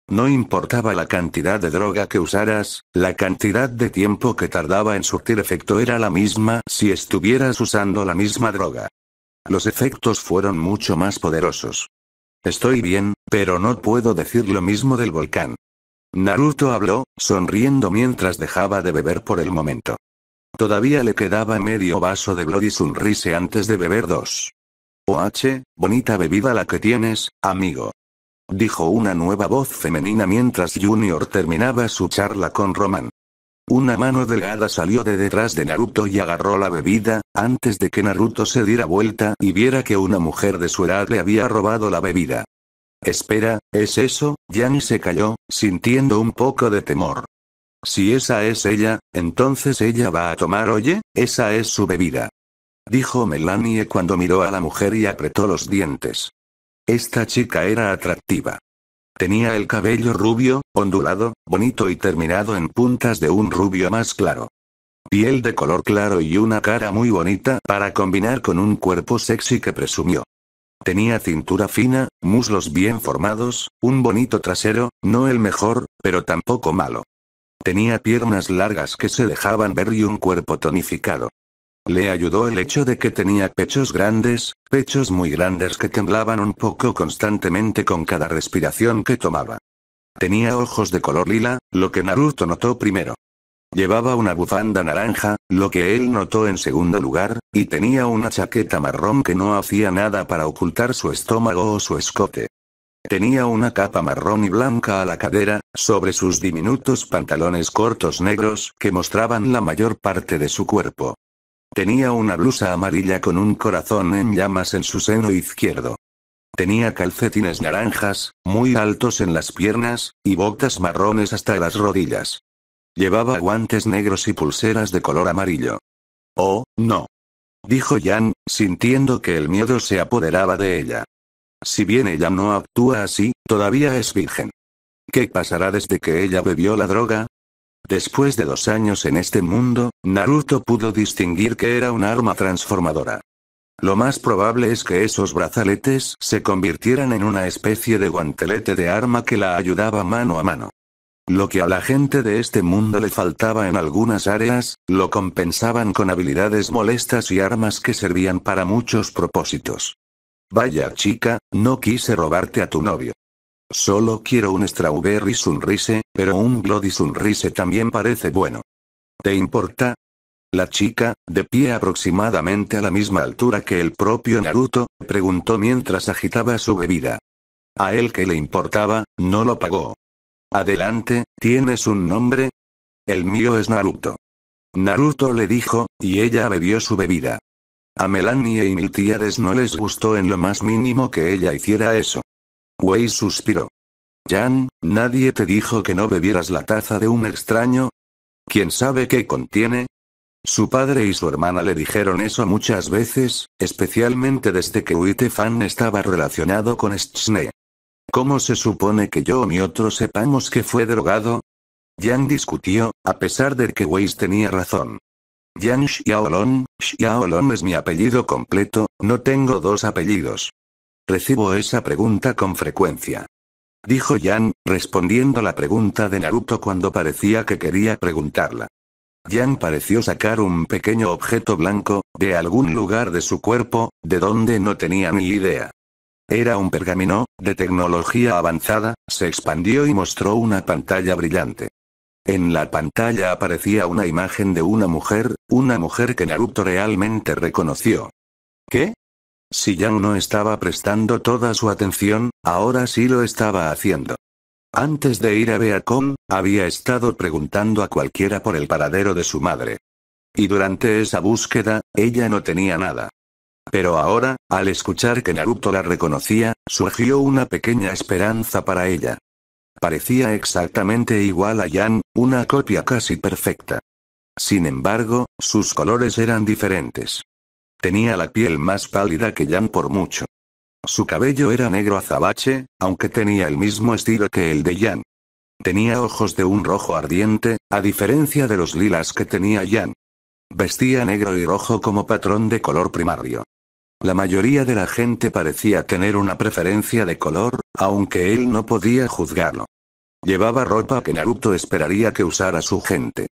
No importaba la cantidad de droga que usaras, la cantidad de tiempo que tardaba en surtir efecto era la misma si estuvieras usando la misma droga. Los efectos fueron mucho más poderosos. Estoy bien, pero no puedo decir lo mismo del volcán. Naruto habló, sonriendo mientras dejaba de beber por el momento. Todavía le quedaba medio vaso de Bloody sonrise antes de beber dos. OH, bonita bebida la que tienes, amigo. Dijo una nueva voz femenina mientras Junior terminaba su charla con Roman. Una mano delgada salió de detrás de Naruto y agarró la bebida, antes de que Naruto se diera vuelta y viera que una mujer de su edad le había robado la bebida. Espera, ¿es eso? Yami se calló, sintiendo un poco de temor. Si esa es ella, entonces ella va a tomar, oye, esa es su bebida. Dijo Melanie cuando miró a la mujer y apretó los dientes. Esta chica era atractiva. Tenía el cabello rubio, ondulado, bonito y terminado en puntas de un rubio más claro. Piel de color claro y una cara muy bonita para combinar con un cuerpo sexy que presumió. Tenía cintura fina, muslos bien formados, un bonito trasero, no el mejor, pero tampoco malo. Tenía piernas largas que se dejaban ver y un cuerpo tonificado. Le ayudó el hecho de que tenía pechos grandes, pechos muy grandes que temblaban un poco constantemente con cada respiración que tomaba. Tenía ojos de color lila, lo que Naruto notó primero. Llevaba una bufanda naranja, lo que él notó en segundo lugar, y tenía una chaqueta marrón que no hacía nada para ocultar su estómago o su escote. Tenía una capa marrón y blanca a la cadera, sobre sus diminutos pantalones cortos negros que mostraban la mayor parte de su cuerpo. Tenía una blusa amarilla con un corazón en llamas en su seno izquierdo. Tenía calcetines naranjas, muy altos en las piernas, y botas marrones hasta las rodillas. Llevaba guantes negros y pulseras de color amarillo. Oh, no. Dijo Jan, sintiendo que el miedo se apoderaba de ella. Si bien ella no actúa así, todavía es virgen. ¿Qué pasará desde que ella bebió la droga? Después de dos años en este mundo, Naruto pudo distinguir que era un arma transformadora. Lo más probable es que esos brazaletes se convirtieran en una especie de guantelete de arma que la ayudaba mano a mano. Lo que a la gente de este mundo le faltaba en algunas áreas, lo compensaban con habilidades molestas y armas que servían para muchos propósitos. Vaya chica, no quise robarte a tu novio. Solo quiero un strawberry sunrise, pero un bloody sonrise también parece bueno. ¿Te importa? La chica, de pie aproximadamente a la misma altura que el propio Naruto, preguntó mientras agitaba su bebida. A él que le importaba, no lo pagó. Adelante, ¿tienes un nombre? El mío es Naruto. Naruto le dijo, y ella bebió su bebida. A Melanie y e Miltiades no les gustó en lo más mínimo que ella hiciera eso. Wei suspiró. Jan, nadie te dijo que no bebieras la taza de un extraño. ¿Quién sabe qué contiene? Su padre y su hermana le dijeron eso muchas veces, especialmente desde que Fan estaba relacionado con Schnee. ¿Cómo se supone que yo o mi otro sepamos que fue drogado? Jan discutió, a pesar de que Weiss tenía razón. Jan Xiaolong, Xiaolong es mi apellido completo, no tengo dos apellidos. Recibo esa pregunta con frecuencia. Dijo Jan, respondiendo la pregunta de Naruto cuando parecía que quería preguntarla. Jan pareció sacar un pequeño objeto blanco, de algún lugar de su cuerpo, de donde no tenía ni idea. Era un pergamino, de tecnología avanzada, se expandió y mostró una pantalla brillante. En la pantalla aparecía una imagen de una mujer, una mujer que Naruto realmente reconoció. ¿Qué? Si Yang no estaba prestando toda su atención, ahora sí lo estaba haciendo. Antes de ir a Beacon, había estado preguntando a cualquiera por el paradero de su madre. Y durante esa búsqueda, ella no tenía nada. Pero ahora, al escuchar que Naruto la reconocía, surgió una pequeña esperanza para ella. Parecía exactamente igual a Yan, una copia casi perfecta. Sin embargo, sus colores eran diferentes. Tenía la piel más pálida que Jan por mucho. Su cabello era negro azabache, aunque tenía el mismo estilo que el de Jan. Tenía ojos de un rojo ardiente, a diferencia de los lilas que tenía Jan. Vestía negro y rojo como patrón de color primario. La mayoría de la gente parecía tener una preferencia de color, aunque él no podía juzgarlo. Llevaba ropa que Naruto esperaría que usara su gente.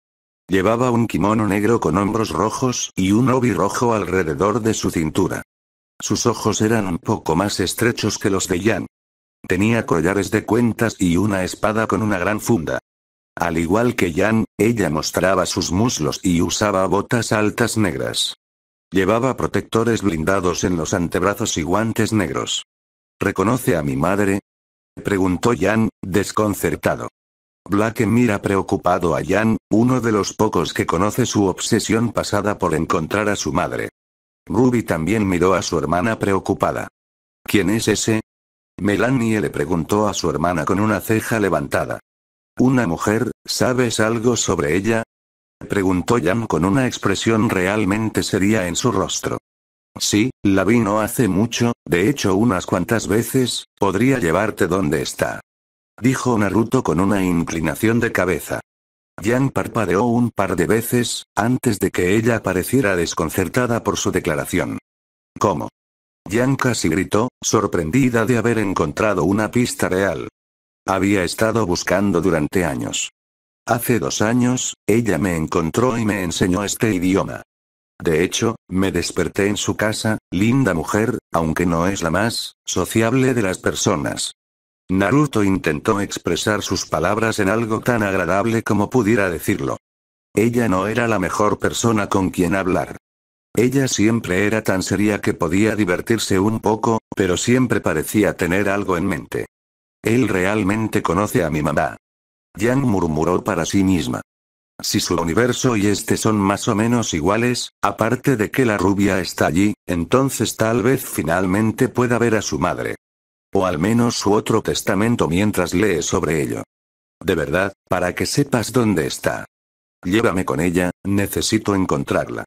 Llevaba un kimono negro con hombros rojos y un obi rojo alrededor de su cintura. Sus ojos eran un poco más estrechos que los de Jan. Tenía collares de cuentas y una espada con una gran funda. Al igual que Jan, ella mostraba sus muslos y usaba botas altas negras. Llevaba protectores blindados en los antebrazos y guantes negros. ¿Reconoce a mi madre? preguntó Jan, desconcertado. Black mira preocupado a Jan, uno de los pocos que conoce su obsesión pasada por encontrar a su madre. Ruby también miró a su hermana preocupada. ¿Quién es ese? Melanie le preguntó a su hermana con una ceja levantada. ¿Una mujer? ¿Sabes algo sobre ella? Preguntó Jan con una expresión realmente seria en su rostro. Sí, la vi no hace mucho, de hecho unas cuantas veces, podría llevarte donde está dijo Naruto con una inclinación de cabeza. Yang parpadeó un par de veces, antes de que ella pareciera desconcertada por su declaración. ¿Cómo? Yang casi gritó, sorprendida de haber encontrado una pista real. Había estado buscando durante años. Hace dos años, ella me encontró y me enseñó este idioma. De hecho, me desperté en su casa, linda mujer, aunque no es la más sociable de las personas. Naruto intentó expresar sus palabras en algo tan agradable como pudiera decirlo. Ella no era la mejor persona con quien hablar. Ella siempre era tan seria que podía divertirse un poco, pero siempre parecía tener algo en mente. Él realmente conoce a mi mamá. Yang murmuró para sí misma. Si su universo y este son más o menos iguales, aparte de que la rubia está allí, entonces tal vez finalmente pueda ver a su madre. O al menos su otro testamento mientras lee sobre ello. De verdad, para que sepas dónde está. Llévame con ella, necesito encontrarla.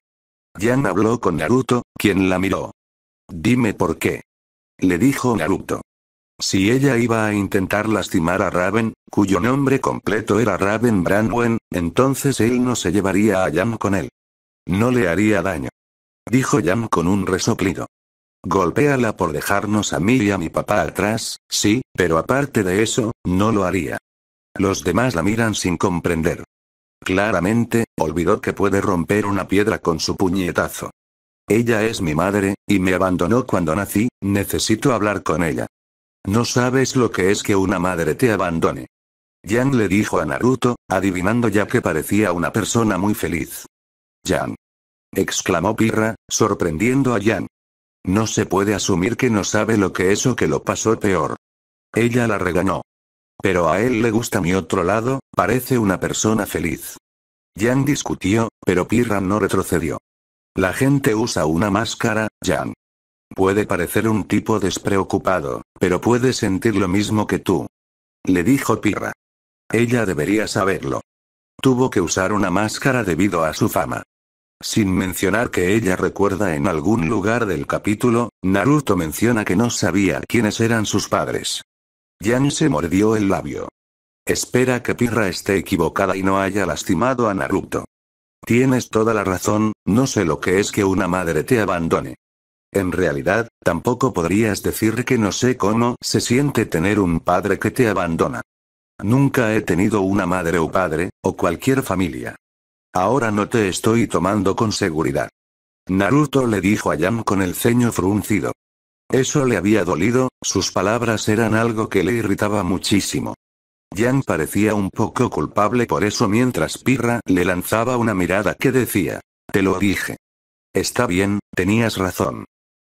Jan habló con Naruto, quien la miró. Dime por qué. Le dijo Naruto. Si ella iba a intentar lastimar a Raven, cuyo nombre completo era Raven Branwen, entonces él no se llevaría a Yam con él. No le haría daño. Dijo Yam con un resoplido. Golpéala por dejarnos a mí y a mi papá atrás, sí, pero aparte de eso, no lo haría. Los demás la miran sin comprender. Claramente, olvidó que puede romper una piedra con su puñetazo. Ella es mi madre, y me abandonó cuando nací, necesito hablar con ella. No sabes lo que es que una madre te abandone. Yang le dijo a Naruto, adivinando ya que parecía una persona muy feliz. Yang. exclamó Pirra, sorprendiendo a Yang. No se puede asumir que no sabe lo que es o que lo pasó peor. Ella la reganó. Pero a él le gusta mi otro lado, parece una persona feliz. Jan discutió, pero Pirra no retrocedió. La gente usa una máscara, Jan. Puede parecer un tipo despreocupado, pero puede sentir lo mismo que tú. Le dijo Pirra. Ella debería saberlo. Tuvo que usar una máscara debido a su fama. Sin mencionar que ella recuerda en algún lugar del capítulo, Naruto menciona que no sabía quiénes eran sus padres. Jan se mordió el labio. Espera que Pirra esté equivocada y no haya lastimado a Naruto. Tienes toda la razón, no sé lo que es que una madre te abandone. En realidad, tampoco podrías decir que no sé cómo se siente tener un padre que te abandona. Nunca he tenido una madre o padre, o cualquier familia. Ahora no te estoy tomando con seguridad. Naruto le dijo a Yam con el ceño fruncido. Eso le había dolido, sus palabras eran algo que le irritaba muchísimo. Yang parecía un poco culpable por eso mientras Pirra le lanzaba una mirada que decía, te lo dije. Está bien, tenías razón.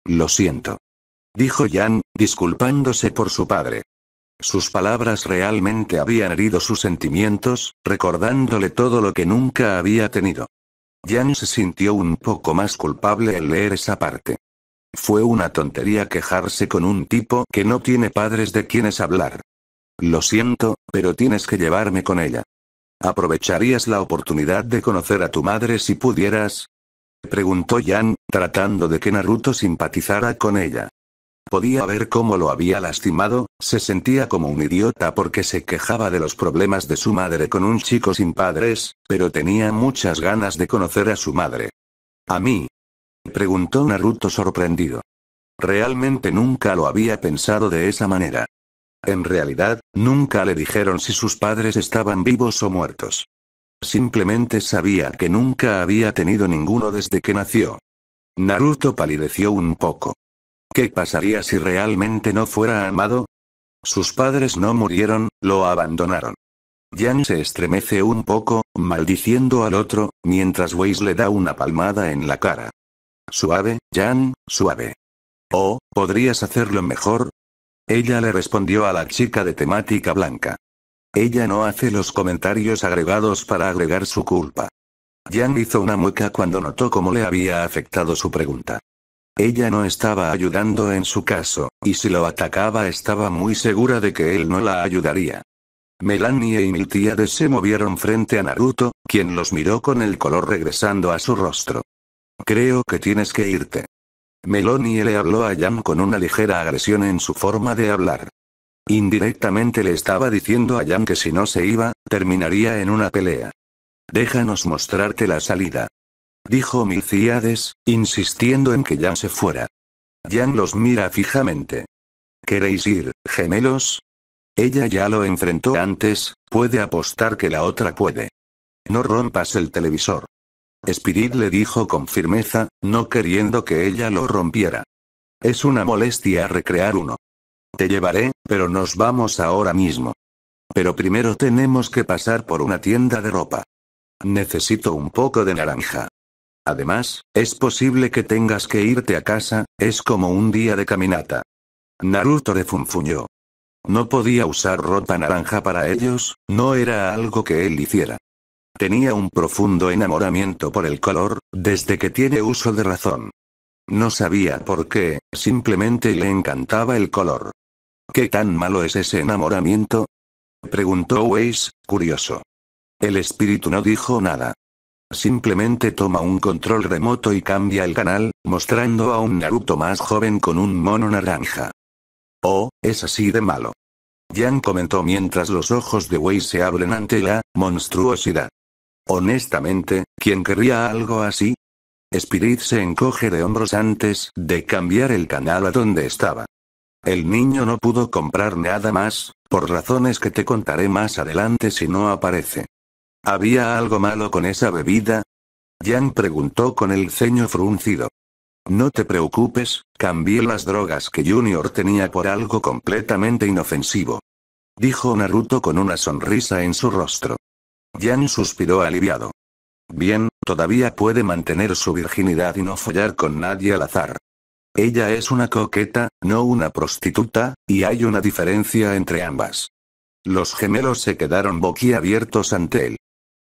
Lo siento. Dijo Jan, disculpándose por su padre. Sus palabras realmente habían herido sus sentimientos, recordándole todo lo que nunca había tenido. Jan se sintió un poco más culpable al leer esa parte. Fue una tontería quejarse con un tipo que no tiene padres de quienes hablar. Lo siento, pero tienes que llevarme con ella. ¿Aprovecharías la oportunidad de conocer a tu madre si pudieras? Preguntó Jan, tratando de que Naruto simpatizara con ella. Podía ver cómo lo había lastimado, se sentía como un idiota porque se quejaba de los problemas de su madre con un chico sin padres, pero tenía muchas ganas de conocer a su madre. ¿A mí? preguntó Naruto sorprendido. Realmente nunca lo había pensado de esa manera. En realidad, nunca le dijeron si sus padres estaban vivos o muertos. Simplemente sabía que nunca había tenido ninguno desde que nació. Naruto palideció un poco. ¿Qué pasaría si realmente no fuera amado? Sus padres no murieron, lo abandonaron. Jan se estremece un poco, maldiciendo al otro, mientras Weiss le da una palmada en la cara. Suave, Jan, suave. Oh, ¿podrías hacerlo mejor? Ella le respondió a la chica de temática blanca. Ella no hace los comentarios agregados para agregar su culpa. Jan hizo una mueca cuando notó cómo le había afectado su pregunta. Ella no estaba ayudando en su caso, y si lo atacaba estaba muy segura de que él no la ayudaría. Melanie y e Miltiades se movieron frente a Naruto, quien los miró con el color regresando a su rostro. Creo que tienes que irte. Melanie le habló a Yam con una ligera agresión en su forma de hablar. Indirectamente le estaba diciendo a Yam que si no se iba, terminaría en una pelea. Déjanos mostrarte la salida dijo Milciades, insistiendo en que Jan se fuera. Jan los mira fijamente. ¿Queréis ir, gemelos? Ella ya lo enfrentó antes, puede apostar que la otra puede. No rompas el televisor. Spirit le dijo con firmeza, no queriendo que ella lo rompiera. Es una molestia recrear uno. Te llevaré, pero nos vamos ahora mismo. Pero primero tenemos que pasar por una tienda de ropa. Necesito un poco de naranja. Además, es posible que tengas que irte a casa, es como un día de caminata. Naruto refunfuñó. No podía usar ropa naranja para ellos, no era algo que él hiciera. Tenía un profundo enamoramiento por el color, desde que tiene uso de razón. No sabía por qué, simplemente le encantaba el color. ¿Qué tan malo es ese enamoramiento? Preguntó Weiss, curioso. El espíritu no dijo nada. Simplemente toma un control remoto y cambia el canal, mostrando a un Naruto más joven con un mono naranja. Oh, es así de malo. Jan comentó mientras los ojos de Wei se abren ante la monstruosidad. Honestamente, ¿quién querría algo así? Spirit se encoge de hombros antes de cambiar el canal a donde estaba. El niño no pudo comprar nada más, por razones que te contaré más adelante si no aparece. ¿Había algo malo con esa bebida? Jan preguntó con el ceño fruncido. No te preocupes, cambié las drogas que Junior tenía por algo completamente inofensivo. Dijo Naruto con una sonrisa en su rostro. Jan suspiró aliviado. Bien, todavía puede mantener su virginidad y no follar con nadie al azar. Ella es una coqueta, no una prostituta, y hay una diferencia entre ambas. Los gemelos se quedaron boquiabiertos ante él.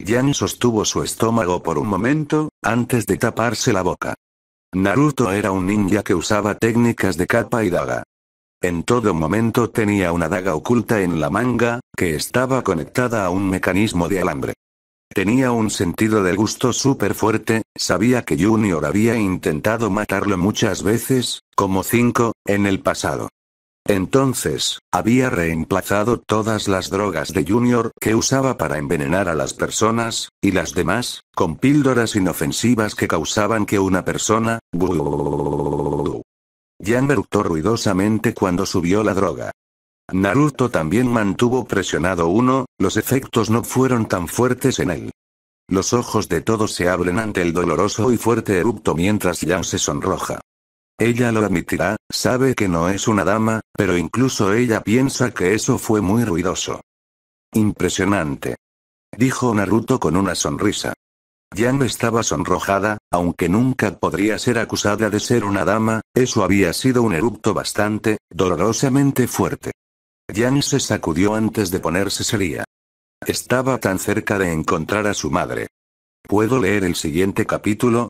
Yan sostuvo su estómago por un momento, antes de taparse la boca. Naruto era un ninja que usaba técnicas de capa y daga. En todo momento tenía una daga oculta en la manga, que estaba conectada a un mecanismo de alambre. Tenía un sentido del gusto súper fuerte, sabía que Junior había intentado matarlo muchas veces, como cinco, en el pasado. Entonces, había reemplazado todas las drogas de Junior que usaba para envenenar a las personas, y las demás, con píldoras inofensivas que causaban que una persona... Jan eructó ruidosamente cuando subió la droga. Naruto también mantuvo presionado uno, los efectos no fueron tan fuertes en él. Los ojos de todos se abren ante el doloroso y fuerte eructo mientras Jan se sonroja. Ella lo admitirá, sabe que no es una dama, pero incluso ella piensa que eso fue muy ruidoso. Impresionante. Dijo Naruto con una sonrisa. Yang estaba sonrojada, aunque nunca podría ser acusada de ser una dama, eso había sido un erupto bastante, dolorosamente fuerte. Yang se sacudió antes de ponerse seria. Estaba tan cerca de encontrar a su madre. ¿Puedo leer el siguiente capítulo?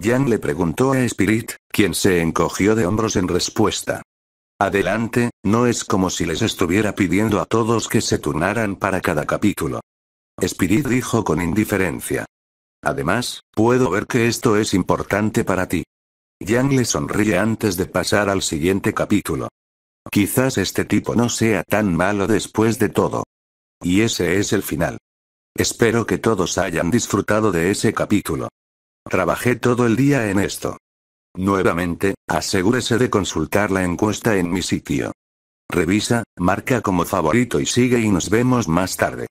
Yang le preguntó a Spirit, quien se encogió de hombros en respuesta. Adelante, no es como si les estuviera pidiendo a todos que se turnaran para cada capítulo. Spirit dijo con indiferencia. Además, puedo ver que esto es importante para ti. Yang le sonríe antes de pasar al siguiente capítulo. Quizás este tipo no sea tan malo después de todo. Y ese es el final. Espero que todos hayan disfrutado de ese capítulo. Trabajé todo el día en esto. Nuevamente, asegúrese de consultar la encuesta en mi sitio. Revisa, marca como favorito y sigue y nos vemos más tarde.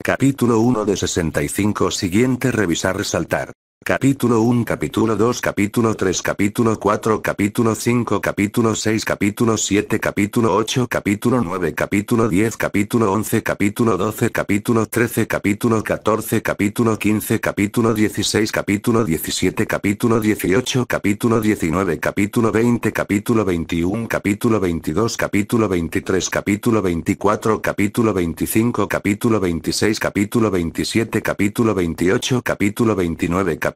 Capítulo 1 de 65 Siguiente Revisar Resaltar. Capítulo 1, capítulo 2, capítulo 3, capítulo 4, capítulo 5, capítulo 6, capítulo 7, capítulo 8, capítulo 9, capítulo 10, capítulo 11, capítulo 12, capítulo 13, capítulo 14, capítulo 15, capítulo 16, capítulo 17, capítulo 18, capítulo 19, capítulo 20, capítulo 21, capítulo 22, capítulo 23, capítulo 24, capítulo 25, capítulo 26, capítulo 27, capítulo 28, capítulo 29, capítulo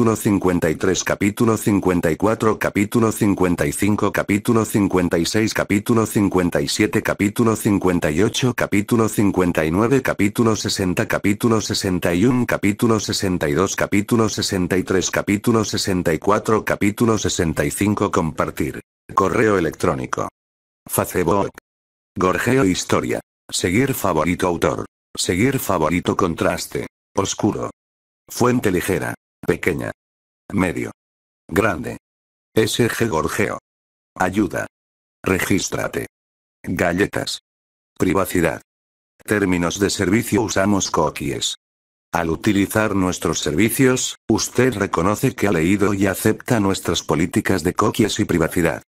53 capítulo 54 capítulo 55 capítulo 56 capítulo 57 capítulo 58 capítulo 59 capítulo 60 capítulo 61 capítulo 62 capítulo 63 capítulo 64 capítulo 65 compartir. Correo electrónico. Facebook. Gorgeo Historia. Seguir favorito autor. Seguir favorito contraste. Oscuro. Fuente ligera. Pequeña. Medio. Grande. SG Gorgeo. Ayuda. Regístrate. Galletas. Privacidad. Términos de servicio usamos cookies. Al utilizar nuestros servicios, usted reconoce que ha leído y acepta nuestras políticas de cookies y privacidad.